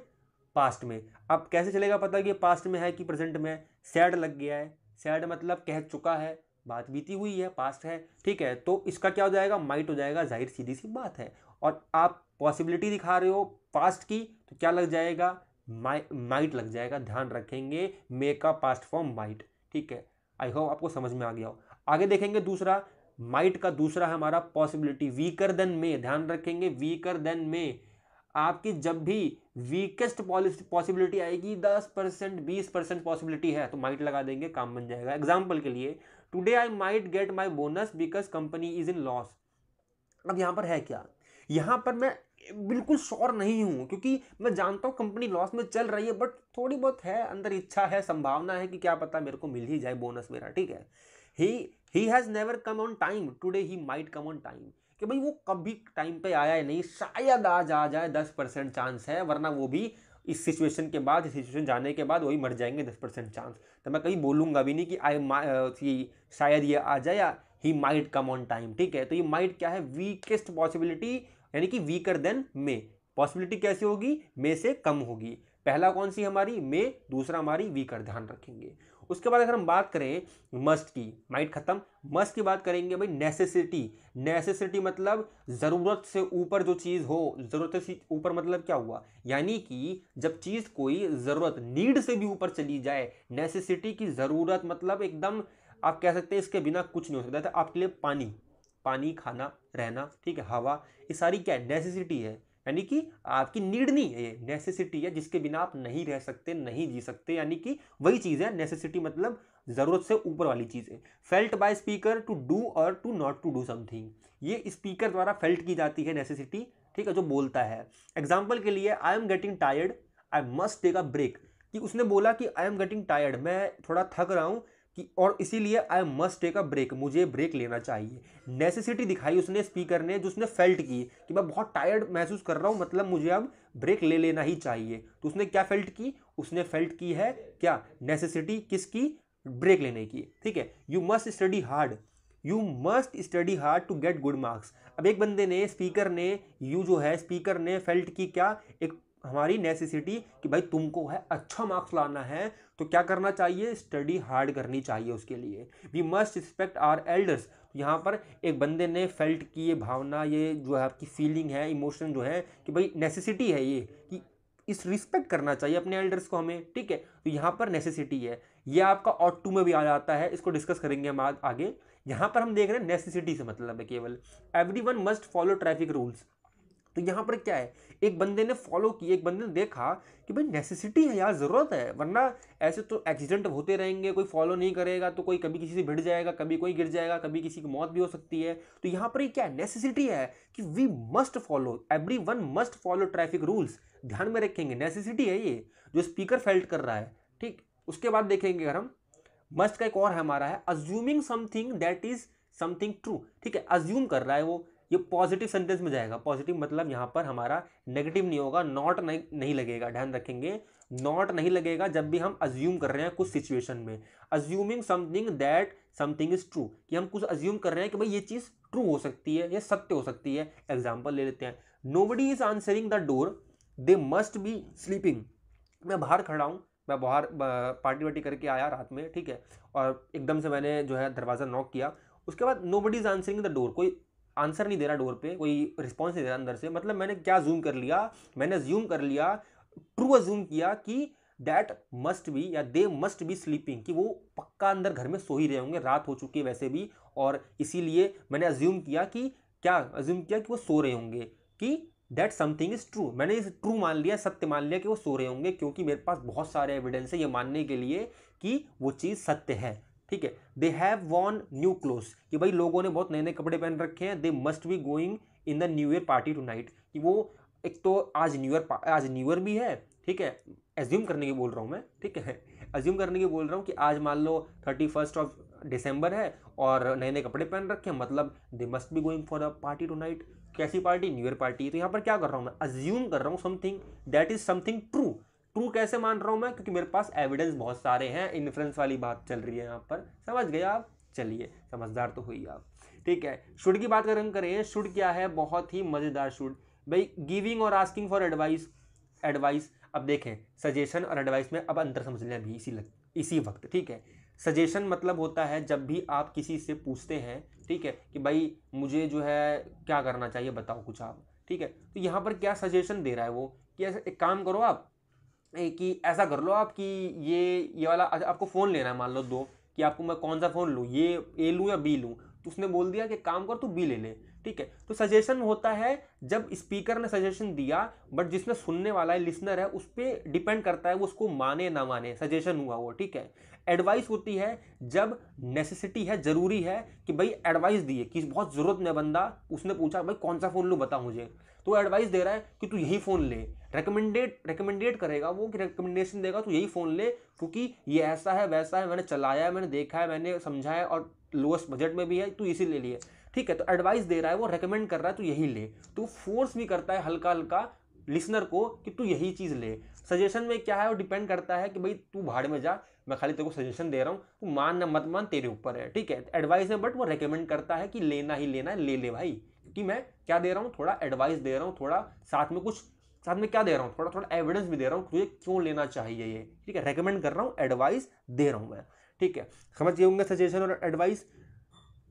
A: पास्ट में अब कैसे चलेगा पता कि पास्ट में है कि प्रेजेंट में सैड लग गया है सैड मतलब कह चुका है बात बीती हुई है पास्ट है ठीक है तो इसका क्या हो जाएगा माइट हो जाएगा जाहिर सीधी सी बात है और आप पॉसिबिलिटी दिखा रहे हो पास्ट की तो क्या लग जाएगा माइट लग जाएगा ध्यान रखेंगे मे का पास्ट फॉर्म माइट ठीक है आई होप आपको समझ में आ गया हो आगे देखेंगे दूसरा माइट का दूसरा हमारा पॉसिबिलिटी वीकर देन में ध्यान रखेंगे वीकर देन में आपकी जब भी वीकेस्ट पॉसिबिलिटी आएगी दस परसेंट बीस परसेंट पॉसिबिलिटी है तो माइट लगा देंगे काम बन जाएगा एग्जाम्पल के लिए today I might get my bonus because company is in loss अब यहाँ पर है क्या यहां पर मैं बिल्कुल श्योर नहीं हूं क्योंकि मैं जानता हूं कंपनी लॉस में चल रही है बट थोड़ी बहुत है अंदर इच्छा है संभावना है कि क्या पता मेरे को मिल ही जाए बोनस मेरा ठीक है he he has never come on time today he might come on time कि भाई वो कभी टाइम पे आया है नहीं शायद आज आ जाए दस परसेंट चांस है वरना वो भी इस सिचुएशन के बाद इस सिचुएशन जाने के बाद वही मर जाएंगे दस परसेंट चांस तो मैं कहीं बोलूँगा भी नहीं कि आई शायद ये आ जाए या he might come on time ठीक है तो ये माइट क्या है वीकेस्ट पॉसिबिलिटी यानी कि वीकर देन मे पॉसिबिलिटी कैसे होगी मे से कम होगी पहला कौन सी हमारी मे दूसरा हमारी वीकर ध्यान रखेंगे उसके बाद अगर हम बात करें मस्ट की माइट खत्म मस्ट की बात करेंगे भाई नेसेसिटी नेसेसिटी मतलब ज़रूरत से ऊपर जो चीज़ हो ज़रूरत से ऊपर मतलब क्या हुआ यानी कि जब चीज़ कोई ज़रूरत नीड से भी ऊपर चली जाए नेसेसिटी की ज़रूरत मतलब एकदम आप कह सकते हैं इसके बिना कुछ नहीं हो सकता था तो आपके लिए पानी पानी खाना रहना ठीक है हवा ये सारी क्या है नेसेसिटी है यानी कि आपकी नीड नहीं है ये नेसेसिटी है जिसके बिना आप नहीं रह सकते नहीं जी सकते यानी कि वही चीज़ है नेसेसिटी मतलब ज़रूरत से ऊपर वाली चीज़ है felt by speaker to do और to not to do something ये स्पीकर द्वारा फेल्ट की जाती है नेसेसिटी ठीक है जो बोलता है एग्जाम्पल के लिए I am getting tired I must take a break कि उसने बोला कि आई एम गेटिंग टायर्ड मैं थोड़ा थक रहा हूँ कि और इसीलिए I must take a break मुझे ब्रेक लेना चाहिए नेसेसिटी दिखाई उसने स्पीकर ने जो उसने फेल्ट की कि मैं बहुत टायर्ड महसूस कर रहा हूँ मतलब मुझे अब ब्रेक ले लेना ही चाहिए तो उसने क्या फेल्ट की उसने फेल्ट की है क्या नेसेसिटी किसकी ब्रेक लेने की ठीक है you must study hard you must study hard to get good marks अब एक बंदे ने स्पीकर ने यू जो है स्पीकर ने फेल्ट की क्या एक हमारी नेसेसिटी कि भाई तुमको है अच्छा मार्क्स लाना है तो क्या करना चाहिए स्टडी हार्ड करनी चाहिए उसके लिए we must respect our elders यहाँ पर एक बंदे ने फेल्ट की ये भावना ये जो है आपकी फीलिंग है इमोशन जो है कि भाई नेसेसिटी है ये कि इस रिस्पेक्ट करना चाहिए अपने एल्डर्स को हमें ठीक है तो यहाँ पर नेसेसिटी है ये आपका ऑट टू में भी आ जाता है इसको डिस्कस करेंगे हम आगे यहाँ पर हम देख रहे हैं नेसेसिटी से मतलब है केवल everyone must follow traffic rules तो यहाँ पर क्या है एक बंदे ने फॉलो किया एक बंदे ने देखा कि भाई नेसेसिटी है यार ज़रूरत है वरना ऐसे तो एक्सीडेंट होते रहेंगे कोई फॉलो नहीं करेगा तो कोई कभी किसी से भिड़ जाएगा कभी कोई गिर जाएगा कभी किसी की मौत भी हो सकती है तो यहाँ पर क्या है नेसेसिटी है कि we must follow everyone must follow traffic rules ध्यान में रखेंगे नेसेसिटी है ये जो स्पीकर फेल्ट कर रहा है ठीक उसके बाद देखेंगे अगर हम मस्ट का एक और है हमारा है assuming something that is something true ठीक है अज्यूम कर रहा है वो ये पॉजिटिव सेंटेंस में जाएगा पॉजिटिव मतलब यहाँ पर हमारा नेगेटिव नहीं होगा नॉट नहीं, नहीं लगेगा ध्यान रखेंगे नॉट नहीं लगेगा जब भी हम अज्यूम कर रहे हैं कुछ सिचुएशन में assuming something that something is true कि हम कुछ अज्यूम कर रहे हैं कि भाई ये चीज़ ट्रू हो सकती है या सत्य हो सकती है एग्जाम्पल ले लेते हैं nobody is answering the door they must be sleeping मैं बाहर खड़ा हूँ मैं बाहर पार्टी वार्टी करके आया रात में ठीक है और एकदम से मैंने जो है दरवाज़ा नॉक किया उसके बाद nobody is answering the door कोई आंसर नहीं दे रहा डोर पे कोई रिस्पॉन्स नहीं दे रहा अंदर से मतलब मैंने क्या जूम कर लिया मैंने जूम कर लिया ट्रू जूम किया कि डैट मस्ट बी या दे मस्ट बी स्लीपिंग कि वो पक्का अंदर घर में सो ही रहे होंगे रात हो चुकी है वैसे भी और इसीलिए मैंने अज्यूम किया कि क्या अज्यूम किया कि वो सो रहे होंगे कि डैट समथिंग इज़ ट्रू मैंने इस ट्रू मान लिया सत्य मान लिया कि वो सो रहे होंगे क्योंकि मेरे पास बहुत सारे एविडेंस है ये मानने के लिए कि वो चीज़ सत्य है ठीक है they have worn new cloth कि भाई लोगों ने बहुत नए नए कपड़े पहन रखे हैं they must be going in the new year party tonight कि वो एक तो आज न्यू ईयर आज न्यू ईयर भी है ठीक है एज्यूम करने की बोल रहा हूँ मैं ठीक है एज्यूम करने की बोल रहा हूँ कि आज मान लो थर्टी फर्स्ट ऑफ डिसम्बर है और नए नए कपड़े पहन रखे हैं मतलब they must be going for a party tonight कैसी पार्टी न्यू ईयर पार्टी तो यहाँ पर क्या कर रहा हूँ मैं एज्यूम कर रहा हूँ something that is something true true कैसे मान रहा हूँ मैं क्योंकि मेरे पास एविडेंस बहुत सारे हैं इन्फ्रेंस वाली बात चल रही है यहाँ पर समझ गए आप चलिए समझदार तो हुई आप ठीक है शुड की बात अगर हम करें शुड क्या है बहुत ही मज़ेदार शुड भाई गिविंग और आस्किंग फॉर एडवाइस एडवाइस अब देखें सजेशन और एडवाइस में अब अंतर समझ लें अभी इसी लग, इसी वक्त ठीक है सजेशन मतलब होता है जब भी आप किसी से पूछते हैं ठीक है कि भाई मुझे जो है क्या करना चाहिए बताओ कुछ आप ठीक है तो यहाँ पर क्या सजेशन दे रहा है वो कि ऐसे एक काम करो आप कि ऐसा कर लो आप कि ये ये वाला अच्छा आपको फ़ोन लेना है मान लो दो कि आपको मैं कौन सा फ़ोन लूँ ये ए लूँ या बी लूँ तो उसने बोल दिया कि काम कर तू बी ले ले ठीक है तो सजेशन होता है जब स्पीकर ने सजेशन दिया बट जिसने सुनने वाला है लिसनर है उस पर डिपेंड करता है वो उसको माने ना माने सजेशन हुआ वो ठीक है एडवाइस होती है जब नेसेसिटी है ज़रूरी है कि भाई एडवाइस दिए कि बहुत ज़रूरत में बंदा उसने पूछा भाई कौन सा फ़ोन लूँ बता मुझे तो एडवाइस दे रहा है कि तू यही फ़ोन ले रिकमेंडेड रिकमेंडेड करेगा वो कि रिकमेंडेशन देगा तो यही फ़ोन ले क्योंकि ये ऐसा है वैसा है मैंने चलाया है मैंने देखा है मैंने समझा है और लोएस्ट बजट में भी है तो इसी ले लिए ठीक है तो एडवाइस दे रहा है वो रिकमेंड कर रहा है तो यही ले तो फोर्स भी करता है हल्का हल्का लिसनर को कि तू यही चीज़ ले सजेशन में क्या है वो डिपेंड करता है कि भाई तू भाड़ में जा मैं खाली तेरे को सजेशन दे रहा हूँ तू मान ना मत मान तेरे ऊपर है ठीक है एडवाइस है बट वो रेकमेंड करता है कि लेना ही लेना है ले ले भाई क्योंकि मैं क्या दे रहा हूँ थोड़ा एडवाइस दे रहा हूँ थोड़ा साथ में कुछ साथ में क्या दे रहा हूँ थोड़ा थोड़ा एविडेंस भी दे रहा हूँ तुझे क्यों लेना चाहिए ये ठीक है रेकमेंड कर रहा हूँ एडवाइस दे रहा हूँ मैं ठीक है समझ गए होंगे सजेशन और एडवाइस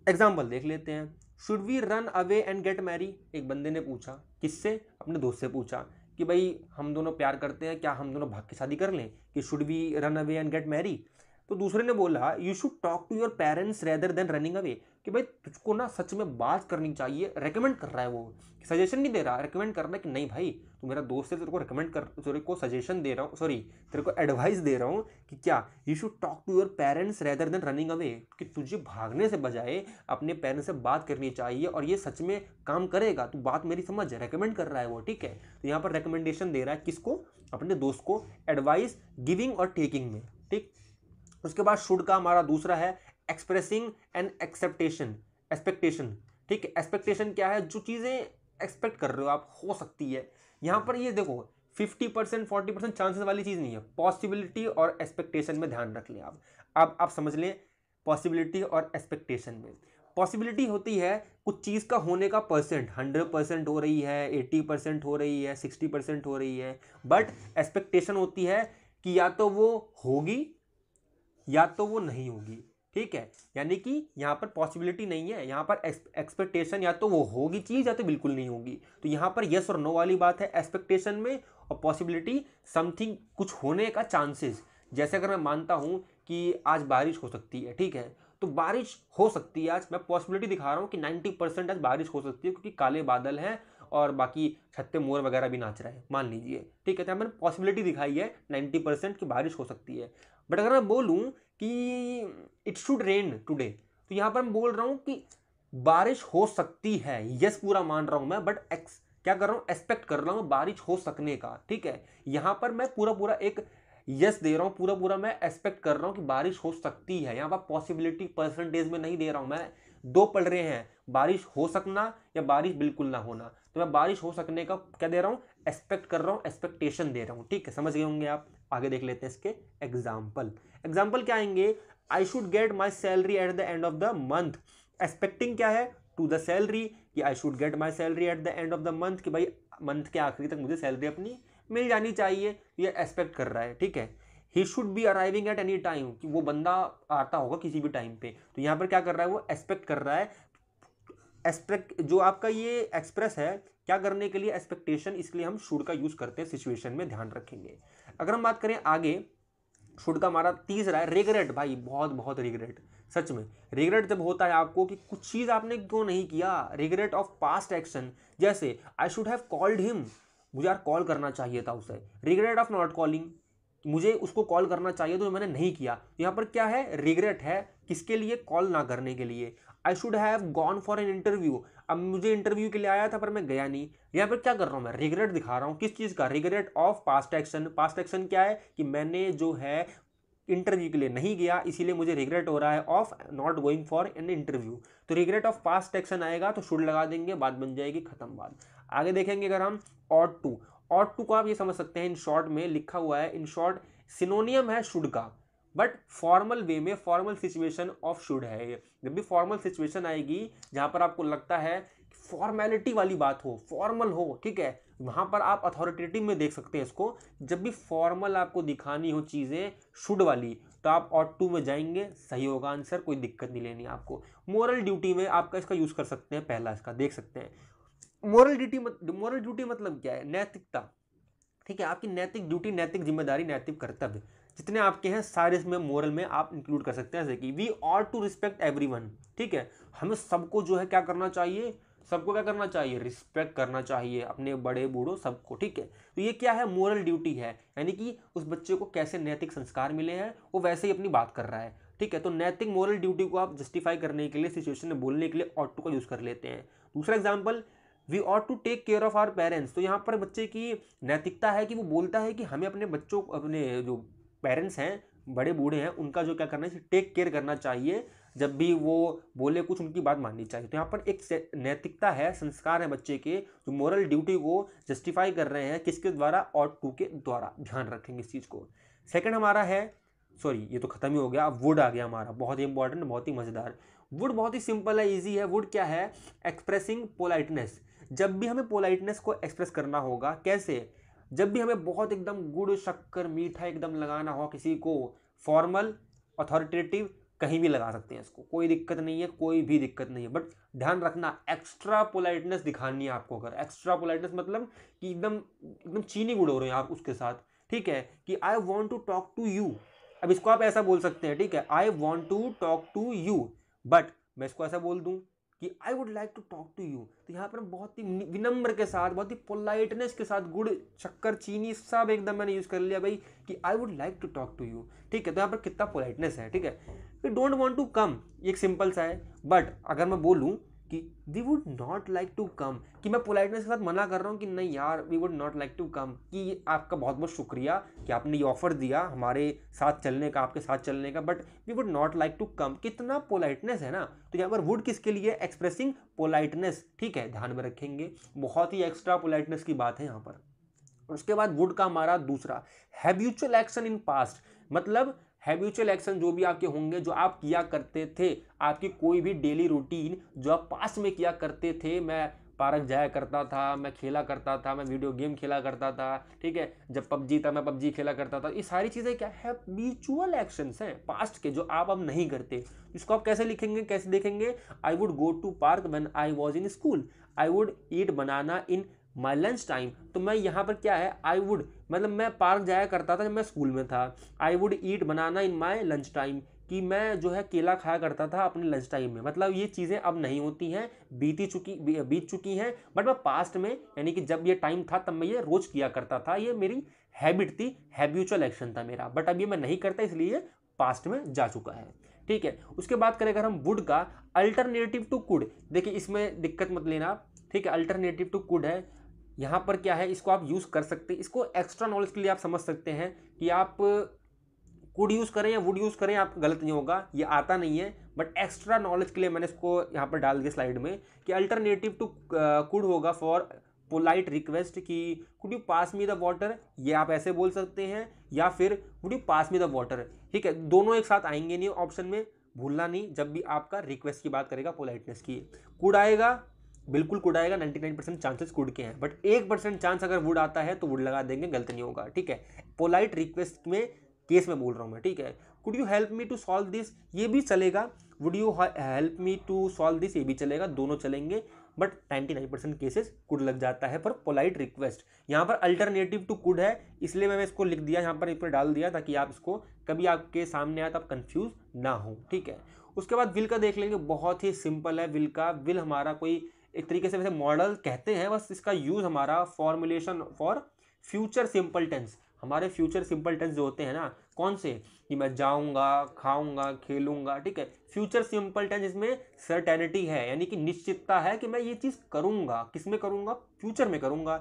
A: एग्जाम्पल देख लेते हैं should we run away and get marry एक बंदे ने पूछा किससे अपने दोस्त से पूछा कि भाई हम दोनों प्यार करते हैं क्या हम दोनों भाग की शादी कर लें कि should we run away and get marry तो दूसरे ने बोला you should talk to your parents rather than running away कि भाई तुझको ना सच में बात करनी चाहिए रेकमेंड कर रहा है वो सजेशन नहीं दे रहा रेकमेंड कर रहा है कि नहीं भाई तू मेरा दोस्त है तेरे को रेकमेंड कर तेरे को सजेशन दे रहा हूँ सॉरी तेरे को एडवाइस दे रहा हूँ कि क्या you should talk to your parents rather than running away कि तुझे भागने से बजाय अपने पेरेंट्स से बात करनी चाहिए और ये सच में काम करेगा तू बात मेरी समझ रेकमेंड कर रहा है वो ठीक है तो यहाँ पर रिकमेंडेशन दे रहा है किसको अपने दोस्त को एडवाइस गिविंग और टेकिंग में ठीक उसके बाद शुड का हमारा दूसरा है एक्सप्रेसिंग एंड एक्सेप्टेशन एक्सपेक्टेशन ठीक है एक्सपेक्टेशन क्या है जो चीज़ें एक्सपेक्ट कर रहे हो आप हो सकती है यहाँ पर ये देखो fifty percent forty percent chances वाली चीज़ नहीं है पॉसिबिलिटी और एक्सपेक्टेशन में ध्यान रख लें आप अब आप समझ लें पॉसिबिलिटी और एक्सपेक्टेशन में पॉसिबिलिटी होती है कुछ चीज़ का होने का परसेंट हंड्रेड परसेंट हो रही है एट्टी परसेंट हो रही है सिक्सटी परसेंट हो रही है बट एक्सपेक्टेशन होती है कि या तो वो होगी या तो वो नहीं होगी ठीक है यानी कि यहाँ पर पॉसिबिलिटी नहीं है यहाँ पर एक्सपेक्टेशन या तो वो होगी चीज़ या तो बिल्कुल नहीं होगी तो यहाँ पर येस और नो वाली बात है एक्सपेक्टेशन में और पॉसिबिलिटी समथिंग कुछ होने का चांसेस जैसे अगर मैं मानता हूँ कि आज बारिश हो सकती है ठीक है तो बारिश हो सकती है आज मैं पॉसिबिलिटी दिखा रहा हूँ कि नाइन्टी परसेंट आज बारिश हो सकती है क्योंकि काले बादल हैं और बाकी छत्ते मोर वगैरह भी नाच रहे हैं मान लीजिए ठीक है तो मैंने पॉसिबिलिटी दिखाई है नाइन्टी परसेंट की बारिश हो सकती है बट अगर मैं बोलूँ कि इट शुड रेन टूडे तो यहाँ पर मैं बोल रहा हूँ कि बारिश हो सकती है यस पूरा मान रहा हूँ मैं बट एक्स क्या कर रहा हूँ एक्सपेक्ट कर रहा हूँ बारिश हो सकने का ठीक है यहाँ पर मैं पूरा पूरा एक यस दे रहा हूँ पूरा पूरा मैं एक्सपेक्ट कर रहा हूँ कि बारिश हो सकती है यहाँ पर पॉसिबिलिटी परसेंटेज में नहीं दे रहा हूँ मैं दो पढ़ रहे हैं बारिश हो सकना या बारिश बिल्कुल ना होना तो मैं बारिश हो सकने का क्या दे रहा हूँ एक्सपेक्ट कर रहा हूँ एक्सपेक्टेशन दे रहा हूँ ठीक है समझ गए होंगे आप आगे देख लेते हैं इसके एग्जाम्पल एग्जाम्पल क्या आएंगे I should get my salary at the end of the month expecting क्या है टू द सैलरी कि I should get my salary at the end of the month कि भाई मंथ के आखिरी तक मुझे सैलरी अपनी मिल जानी चाहिए ये एक्सपेक्ट कर रहा है ठीक है he should be arriving at any time कि वो बंदा आता होगा किसी भी टाइम पे तो यहाँ पर क्या कर रहा है वो एक्सपेक्ट कर रहा है एक्सपेक्ट जो आपका ये एक्सप्रेस है क्या करने के लिए एक्सपेक्टेशन इसलिए हम शुड का यूज़ करते हैं सिचुएशन में ध्यान रखेंगे अगर हम बात करें आगे शूट का हमारा तीसरा है रिगरेट भाई बहुत बहुत रिगरेट सच में रिगरेट जब होता है आपको कि कुछ चीज़ आपने क्यों नहीं किया रिगरेट ऑफ पास्ट एक्शन जैसे I should have called him मुझे यार कॉल करना चाहिए था उसे रिगरेट ऑफ नॉट कॉलिंग मुझे उसको कॉल करना चाहिए तो मैंने नहीं किया यहाँ पर क्या है रिगरेट है किसके लिए कॉल ना करने के लिए I should have gone for an interview अब मुझे इंटरव्यू के लिए आया था पर मैं गया नहीं यहाँ पर क्या कर रहा हूँ मैं रिग्रेट दिखा रहा हूँ किस चीज़ का regret of past action past action क्या है कि मैंने जो है इंटरव्यू के लिए नहीं गया इसीलिए मुझे रिग्रेट हो रहा है of not going for an interview तो रिग्रेट ऑफ पास्ट एक्शन आएगा तो शुड लगा देंगे बात बन जाएगी खत्म बात आगे देखेंगे अगर हम ऑट टू ऑट टू को आप ये समझ सकते हैं इन शॉर्ट में लिखा हुआ है इन शॉर्ट सिनोनियम है शुड का बट फॉर्मल वे में फॉर्मल सिचुएशन ऑफ शुड है ये जब भी फॉर्मल सिचुएशन आएगी जहाँ पर आपको लगता है फॉर्मेलिटी वाली बात हो फॉर्मल हो ठीक है वहाँ पर आप अथॉरिटेटिव में देख सकते हैं इसको जब भी फॉर्मल आपको दिखानी हो चीज़ें शुड वाली तो आप ऑट टू में जाएंगे सही होगा आंसर कोई दिक्कत नहीं लेनी आपको मोरल ड्यूटी में आपका इसका यूज़ कर सकते हैं पहला इसका देख सकते हैं मोरल ड्यूटी मत मोरल ड्यूटी मतलब क्या है नैतिकता ठीक है आपकी नैतिक ड्यूटी नैतिक जिम्मेदारी नैतिक कर्तव्य जितने आपके हैं सारे इसमें मॉरल में आप इंक्लूड कर सकते हैं जैसे कि we all to respect every ठीक है हमें सबको जो है क्या करना चाहिए सबको क्या करना चाहिए रिस्पेक्ट करना चाहिए अपने बड़े बूढ़ों सबको ठीक है तो ये क्या है मोरल ड्यूटी है यानी कि उस बच्चे को कैसे नैतिक संस्कार मिले हैं वो वैसे ही अपनी बात कर रहा है ठीक है तो नैतिक मॉरल ड्यूटी को आप जस्टिफाई करने के लिए सिचुएशन में बोलने के लिए ऑट टू का यूज़ कर लेते हैं दूसरा example we ought to take care of our parents तो यहाँ पर बच्चे की नैतिकता है कि वो बोलता है कि हमें अपने बच्चों अपने जो पेरेंट्स हैं बड़े बूढ़े हैं उनका जो क्या करना है टेक केयर करना चाहिए जब भी वो बोले कुछ उनकी बात माननी चाहिए तो यहाँ पर एक नैतिकता है संस्कार है बच्चे के जो मॉरल ड्यूटी को जस्टिफाई कर रहे हैं किसके द्वारा और टू के द्वारा ध्यान रखेंगे इस चीज़ को सेकेंड हमारा है सॉरी ये तो खत्म ही हो गया अब वुड आ गया हमारा बहुत ही इंपॉर्टेंट बहुत ही मज़ेदार वुड बहुत ही सिंपल है ईजी है वुड क्या है एक्सप्रेसिंग पोलाइटनेस जब भी हमें पोलाइटनेस को एक्सप्रेस करना होगा कैसे जब भी हमें बहुत एकदम गुड़ शक्कर मीठा एकदम लगाना हो किसी को फॉर्मल अथॉरिटेटिव कहीं भी लगा सकते हैं इसको कोई दिक्कत नहीं है कोई भी दिक्कत नहीं है बट ध्यान रखना एक्स्ट्रा पोलाइटनेस दिखानी है आपको अगर एक्स्ट्रा पोलाइटनेस मतलब कि एकदम एकदम चीनी गुड़ हो रहे हैं आप उसके साथ ठीक है कि I want to talk to you अब इसको आप ऐसा बोल सकते हैं ठीक है I want to talk to you but मैं इसको ऐसा बोल दूँ कि I would like to talk to you तो यहाँ पर बहुत ही विनम्र के साथ बहुत ही पोलाइटनेस के साथ गुड़ शक्कर चीनी सब एकदम मैंने यूज़ कर लिया भाई कि I would like to talk to you ठीक है तो यहाँ पर कितना पोलाइटनेस है ठीक है डोंट वॉन्ट टू कम एक सिंपल सा है बट अगर मैं बोलूँ कि they would not like to come कि मैं पोलाइटनेस के साथ मना कर रहा हूँ कि नहीं यार we would not like to come कि आपका बहुत बहुत शुक्रिया कि आपने ये ऑफ़र दिया हमारे साथ चलने का आपके साथ चलने का but we would not like to come कितना पोलाइटनेस है ना तो यहाँ पर वुड किसके लिए एक्सप्रेसिंग पोलाइटनेस ठीक है ध्यान में रखेंगे बहुत ही एक्स्ट्रा पोलाइटनेस की बात है यहाँ पर उसके बाद वुड का हमारा दूसरा हैबिचुअल एक्शन इन पास्ट मतलब हैबिचुअल एक्शन जो भी आपके होंगे जो आप किया करते थे आपकी कोई भी डेली रूटीन जो आप पास में किया करते थे मैं पार्क जाया करता था मैं खेला करता था मैं वीडियो गेम खेला करता था ठीक है जब पबजी था मैं पबजी खेला करता था ये सारी चीज़ें क्या है म्यूचुअल एक्शंस हैं पास्ट के जो आप अब नहीं करते इसको आप कैसे लिखेंगे कैसे देखेंगे I would go to park when I was in school I would eat banana in my lunch time तो मैं यहाँ पर क्या है आई वुड मतलब मैं पार्क जाया करता था जब मैं स्कूल में था I would eat banana in my lunch time कि मैं जो है केला खाया करता था अपने लंच टाइम में मतलब ये चीज़ें अब नहीं होती हैं बीती चुकी बीत चुकी हैं बट मैं पास्ट में यानी कि जब ये टाइम था तब मैं ये रोज़ किया करता था ये मेरी हैबिट थी हैबिचुअल एक्शन था मेरा बट अब ये मैं नहीं करता इसलिए पास्ट में जा चुका है ठीक है उसके बाद करें अगर हम वुड का अल्टरनेटिव टू कुड देखिए इसमें दिक्कत मत लेना आप ठीक है अल्टरनेटिव टू कुड है यहाँ पर क्या है इसको आप यूज़ कर सकते हैं इसको एक्स्ट्रा नॉलेज के लिए आप समझ सकते हैं कि आप कुड यूज़ करें या वुड यूज़ करें आप गलत नहीं होगा ये आता नहीं है बट एक्स्ट्रा नॉलेज के लिए मैंने इसको यहाँ पर डाल दिया स्लाइड में कि अल्टरनेटिव टू कुड होगा फॉर पोलाइट रिक्वेस्ट कि could you pass me the water ये आप ऐसे बोल सकते हैं या फिर would you pass me the water ठीक है दोनों एक साथ आएंगे नहीं ऑप्शन में भूलना नहीं जब भी आपका रिक्वेस्ट की बात करेगा पोलाइटनेस की कुड आएगा बिल्कुल कुड आएगा 99 परसेंट चांसेस कुड के हैं बट एक परसेंट चांस अगर वुड आता है तो वुड लगा देंगे गलत नहीं होगा ठीक है पोलाइट रिक्वेस्ट में केस में बोल रहा हूँ मैं ठीक है could you help me to solve this ये भी चलेगा would you help me to solve this ये भी चलेगा दोनों चलेंगे बट 99 परसेंट केसेस कुड लग जाता है पर पोलाइट रिक्वेस्ट यहाँ पर अल्टरनेटिव टू कुड है इसलिए मैंने इसको लिख दिया यहाँ पर इस पर डाल दिया ताकि आप इसको कभी आपके सामने आए तो आप कन्फ्यूज ना हो ठीक है उसके बाद विल का देख लेंगे बहुत ही सिंपल है विल का विल हमारा कोई एक तरीके से वैसे मॉडल कहते हैं बस इसका यूज़ हमारा formulation for future simple tense हमारे फ्यूचर सिंपल टेंस जो होते हैं ना कौन से कि मैं जाऊंगा खाऊंगा खेलूंगा ठीक है फ्यूचर सिंपल टेंस इसमें सर्टेनिटी है यानी कि निश्चितता है कि मैं ये चीज़ करूंगा किस में करूंगा फ्यूचर में करूंगा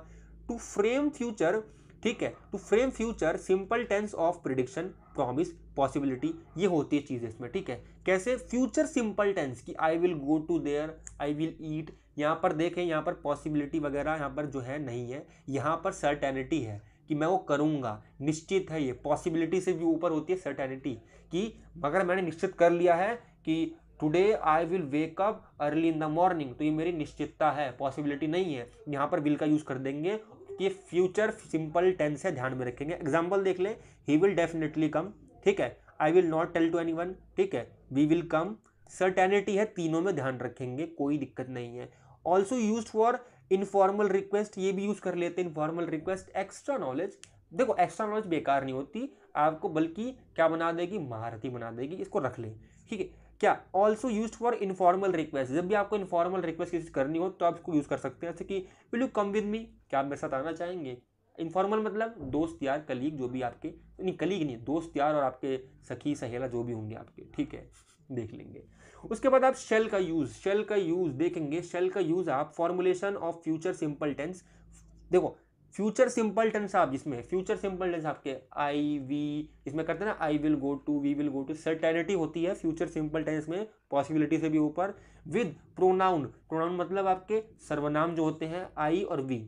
A: टू फ्रेम फ्यूचर ठीक है to frame future simple tense of prediction promise possibility ये होती है चीज़ इसमें ठीक है कैसे फ्यूचर सिंपल टेंस कि I will go to there I will eat यहाँ पर देखें यहाँ पर पॉसिबिलिटी वगैरह यहाँ पर जो है नहीं है यहाँ पर सर्टेनिटी है कि मैं वो करूँगा निश्चित है ये पॉसिबिलिटी से भी ऊपर होती है सर्टेनिटी कि मगर मैंने निश्चित कर लिया है कि today I will wake up early in the morning तो ये मेरी निश्चितता है पॉसिबिलिटी नहीं है यहाँ पर विल का यूज़ कर देंगे कि ये फ्यूचर सिंपल टेंस है ध्यान में रखेंगे एग्जाम्पल देख लें ही विल डेफिनेटली कम ठीक है I will not tell to anyone ठीक है वी विल कम सर्टेनिटी है तीनों में ध्यान रखेंगे कोई दिक्कत नहीं है also use for informal request ये भी यूज कर लेते हैं इनफॉर्मल रिक्वेस्ट एक्स्ट्रा नॉलेज देखो एक्स्ट्रा नॉलेज बेकार नहीं होती आपको बल्कि क्या बना देगी महारथी बना देगी इसको रख ले ठीक है क्या also use for informal request जब भी आपको इनफॉर्मल रिक्वेस्ट किसी करनी हो तो आप इसको यूज़ कर सकते हैं जैसे कि will you come with me क्या आप मेरे साथ आना चाहेंगे इनफॉर्मल मतलब दोस्त यार कलीग जो भी आपके नहीं कलीग नहीं दोस्त यार और आपके सखी सहेला जो भी होंगे आपके ठीक है देख लेंगे उसके बाद आप शेल का यूज शेल का यूज देखेंगे शेल का यूज आप formulation of future simple tense देखो फ्यूचर सिंपल टेंस आप जिसमें फ्यूचर सिंपल टेंस आपके आई वी इसमें करते हैं ना I will go to we will go to certainty होती है फ्यूचर सिंपल टेंस में पॉसिबिलिटी से भी ऊपर विद प्रोनाउन प्रोनाउन मतलब आपके सर्वनाम जो होते हैं आई और वी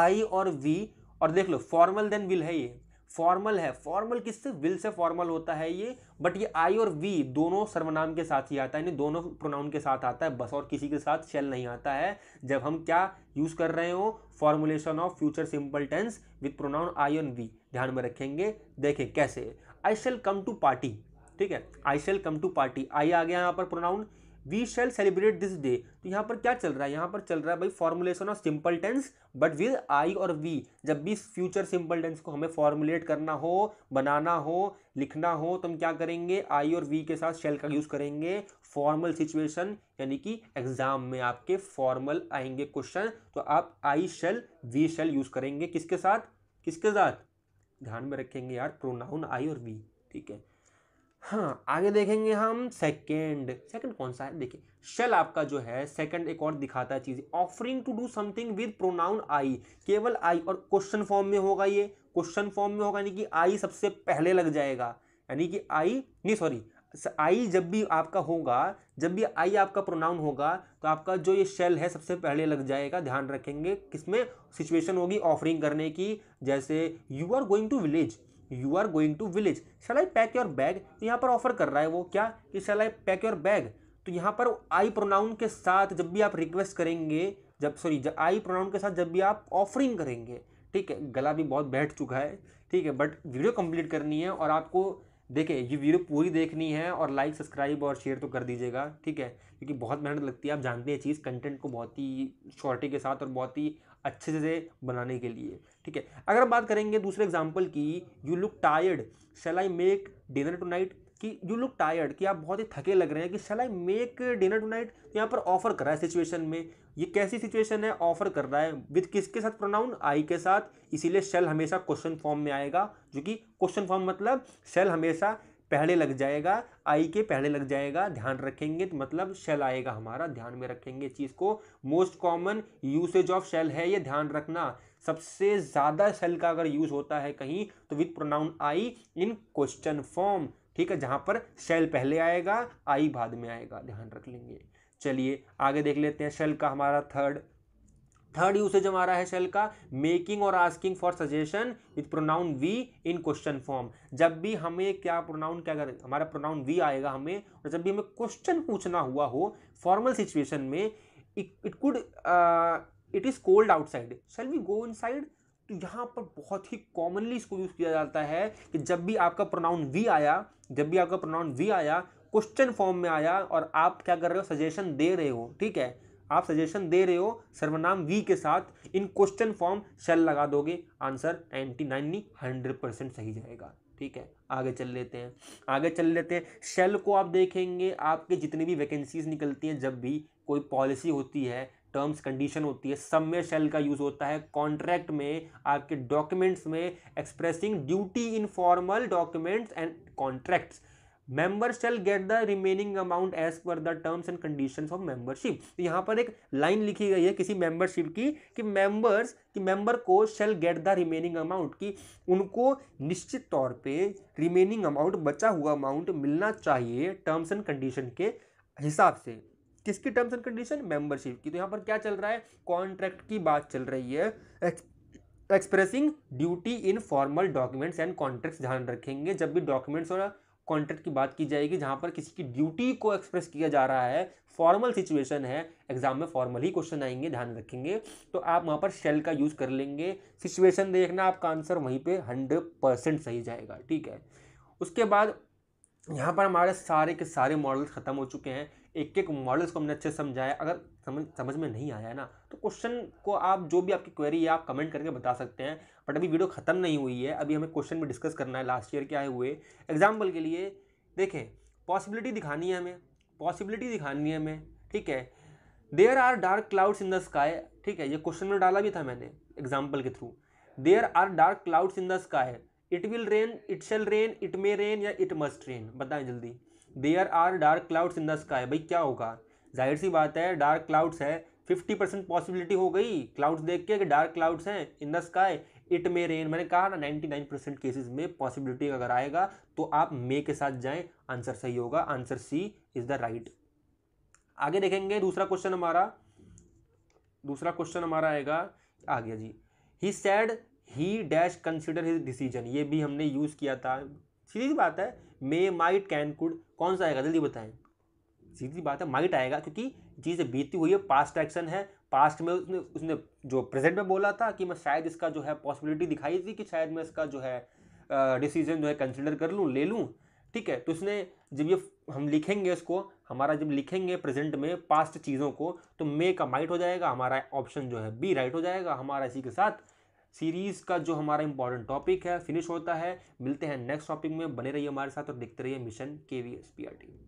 A: आई और वी और देख लो फॉर्मल देन विल है ये फॉर्मल है फॉर्मल किससे विल से फॉर्मल होता है ये बट ये आई और वी दोनों सर्वनाम के साथ ही आता है यानी दोनों प्रोनाउन के साथ आता है बस और किसी के साथ शेल नहीं आता है जब हम क्या यूज़ कर रहे हो formulation of future simple tense with pronoun I and we ध्यान में रखेंगे देखें कैसे I shall come to party ठीक है I shall come to party I आ गया यहाँ पर pronoun we shall celebrate this day तो यहाँ पर क्या चल रहा है यहाँ पर चल रहा है भाई formulation of simple tense but with I और वी जब भी फ्यूचर सिंपल टेंस को हमें फॉर्मुलेट करना हो बनाना हो लिखना हो तो हम क्या करेंगे आई और वी के साथ शेल का यूज़ करेंगे फॉर्मल सिचुएशन यानी कि एग्जाम में आपके फॉर्मल आएंगे क्वेश्चन तो आप I shall we shall use करेंगे किसके साथ किसके साथ ध्यान में रखेंगे यार प्रोनाउन आई और वी ठीक है हाँ आगे देखेंगे हम सेकंड सेकंड कौन सा है देखिए शेल आपका जो है सेकंड एक और दिखाता है चीज़ offering to do something with pronoun I केवल आई और क्वेश्चन फॉर्म में होगा ये क्वेश्चन फॉर्म में होगा यानी कि आई सबसे पहले लग जाएगा यानी कि आई नहीं सॉरी आई जब भी आपका होगा जब भी आई आपका प्रोनाउन होगा तो आपका जो ये शेल है सबसे पहले लग जाएगा ध्यान रखेंगे किसमें सिचुएशन होगी ऑफरिंग करने की जैसे you are going to village you are going to village shall I pack your bag यहाँ पर ऑफर कर रहा है वो क्या कि shall I pack your bag तो यहाँ पर आई प्रोनाउन के साथ जब भी आप रिक्वेस्ट करेंगे जब सॉरी आई प्रोनाउन के साथ जब भी आप ऑफरिंग करेंगे ठीक है गला भी बहुत बैठ चुका है ठीक है बट वीडियो कंप्लीट करनी है और आपको देखिए ये वीडियो पूरी देखनी है और लाइक सब्सक्राइब और शेयर तो कर दीजिएगा ठीक है क्योंकि बहुत मेहनत लगती है आप जानते हैं चीज़ कंटेंट को बहुत ही शॉर्टी के साथ और बहुत ही अच्छे से बनाने के लिए ठीक है अगर हम बात करेंगे दूसरे एग्जाम्पल की you look tired shall I make dinner tonight कि यू लुक टायर्ड कि आप बहुत ही थके लग रहे हैं कि shall I make dinner tonight यहाँ पर ऑफर कर रहा है सिचुएशन में ये कैसी सिचुएशन है ऑफर कर रहा है विद किसके साथ प्रोनाउन आई के साथ इसीलिए शेल हमेशा क्वेश्चन फॉर्म में आएगा जो कि क्वेश्चन फॉर्म मतलब शेल हमेशा पहले लग जाएगा आई के पहले लग जाएगा ध्यान रखेंगे तो मतलब शेल आएगा हमारा ध्यान में रखेंगे चीज़ को most common usage of shall है ये ध्यान रखना सबसे ज़्यादा शेल का अगर यूज़ होता है कहीं तो with pronoun I in question form ठीक है जहाँ पर शेल पहले आएगा आई बाद में आएगा ध्यान रख लेंगे चलिए आगे देख लेते हैं शेल का हमारा थर्ड थर्ड यूसेज हमारा है शेल का मेकिंग और asking for suggestion with pronoun we in question form जब भी हमें क्या प्रोनाउन क्या कर हमारा प्रोनाउन वी आएगा हमें और जब भी हमें क्वेश्चन पूछना हुआ हो फॉर्मल सिचुएशन में it could it is cold outside shall we go inside तो यहाँ पर बहुत ही कॉमनली इसको यूज़ किया जाता है कि जब भी आपका प्रोनाउन वी आया जब भी आपका प्रोनाउन वी आया क्वेश्चन फॉर्म में आया और आप क्या कर रहे हो सजेशन दे रहे हो ठीक है आप सजेशन दे रहे हो सर्वनाम वी के साथ इन क्वेश्चन फॉर्म शेल लगा दोगे answer ninety nine hundred percent सही जाएगा ठीक है आगे चल लेते हैं आगे चल लेते हैं शेल को आप देखेंगे आपके जितनी भी वैकेंसीज निकलती हैं जब भी कोई पॉलिसी होती है टर्म्स कंडीशन होती है सब में शेल का यूज़ होता है कॉन्ट्रैक्ट में आपके डॉक्यूमेंट्स में expressing duty in formal documents and contracts member shall get the remaining amount as per the terms and conditions of membership तो यहाँ पर एक लाइन लिखी गई है किसी मेंबरशिप की कि मेंबर्स कि मेंबर को shall get the remaining amount कि उनको निश्चित तौर पे रिमेनिंग अमाउंट बचा हुआ अमाउंट मिलना चाहिए टर्म्स एंड कंडीशन के हिसाब से किसकी टर्म्स एंड कंडीशन मेंबरशिप की तो यहाँ पर क्या चल रहा है कॉन्ट्रैक्ट की बात चल रही है expressing duty in formal documents and contracts ध्यान रखेंगे जब भी डॉक्यूमेंट्स और कॉन्ट्रैक्ट की बात की जाएगी जहाँ पर किसी की ड्यूटी को एक्सप्रेस किया जा रहा है फॉर्मल सिचुएशन है एग्जाम में फॉर्मल ही क्वेश्चन आएंगे ध्यान रखेंगे तो आप वहाँ पर शेल का यूज़ कर लेंगे सिचुएशन देखना आपका आंसर वहीं पे हंड्रेड परसेंट सही जाएगा ठीक है उसके बाद यहाँ पर हमारे सारे के सारे मॉडल्स ख़त्म हो चुके हैं एक एक मॉडल्स को हमने अच्छे समझाया अगर समझ समझ में नहीं आया ना तो क्वेश्चन को आप जो भी आपकी क्वेरी है आप कमेंट करके बता सकते हैं बट अभी वीडियो ख़त्म नहीं हुई है अभी हमें क्वेश्चन भी डिस्कस करना है लास्ट ईयर के आए हुए एग्जाम्पल के लिए देखें पॉसिबिलिटी दिखानी है हमें पॉसिबिलिटी दिखानी है हमें ठीक है there are dark clouds in the sky ठीक है ये क्वेश्चन में डाला भी था मैंने एग्जाम्पल के through there are dark clouds in the sky it will rain it shall rain it may rain या इट मस्ट रेन बताएं जल्दी there are dark clouds in the sky भाई क्या होगा जाहिर सी बात है डार्क क्लाउड्स है फिफ्टी परसेंट पॉसिबिलिटी हो गई क्लाउड्स देख के कि डार्क क्लाउड्स हैं in the sky it may rain मैंने कहा ना 99 परसेंट केसेज में पॉसिबिलिटी अगर आएगा तो आप मे के साथ जाएं आंसर सही होगा answer C is the right आगे देखेंगे दूसरा क्वेश्चन हमारा दूसरा क्वेश्चन हमारा आएगा आ गया जी he said he dash consider his decision ये भी हमने यूज़ किया था सीधी सी बात है मे माइट कैन कुड कौन सा आएगा जल्दी बताएं सीधी बात है माइट आएगा क्योंकि चीज़ बीती हुई है पास्ट एक्शन है पास्ट में उसने उसने जो प्रेजेंट में बोला था कि मैं शायद इसका जो है पॉसिबिलिटी दिखाई थी कि शायद मैं इसका जो है डिसीजन जो है कंसिडर कर लूँ ले लूँ ठीक है तो उसने जब ये हम लिखेंगे इसको हमारा जब लिखेंगे प्रेजेंट में पास्ट चीज़ों को तो मे का माइट हो जाएगा हमारा ऑप्शन जो है बी राइट हो जाएगा हमारा इसी के साथ सीरीज़ का जो हमारा इंपॉर्टेंट टॉपिक है फिनिश होता है मिलते हैं नेक्स्ट टॉपिक में बने रहिए हमारे साथ और देखते रहिए मिशन के V S P R T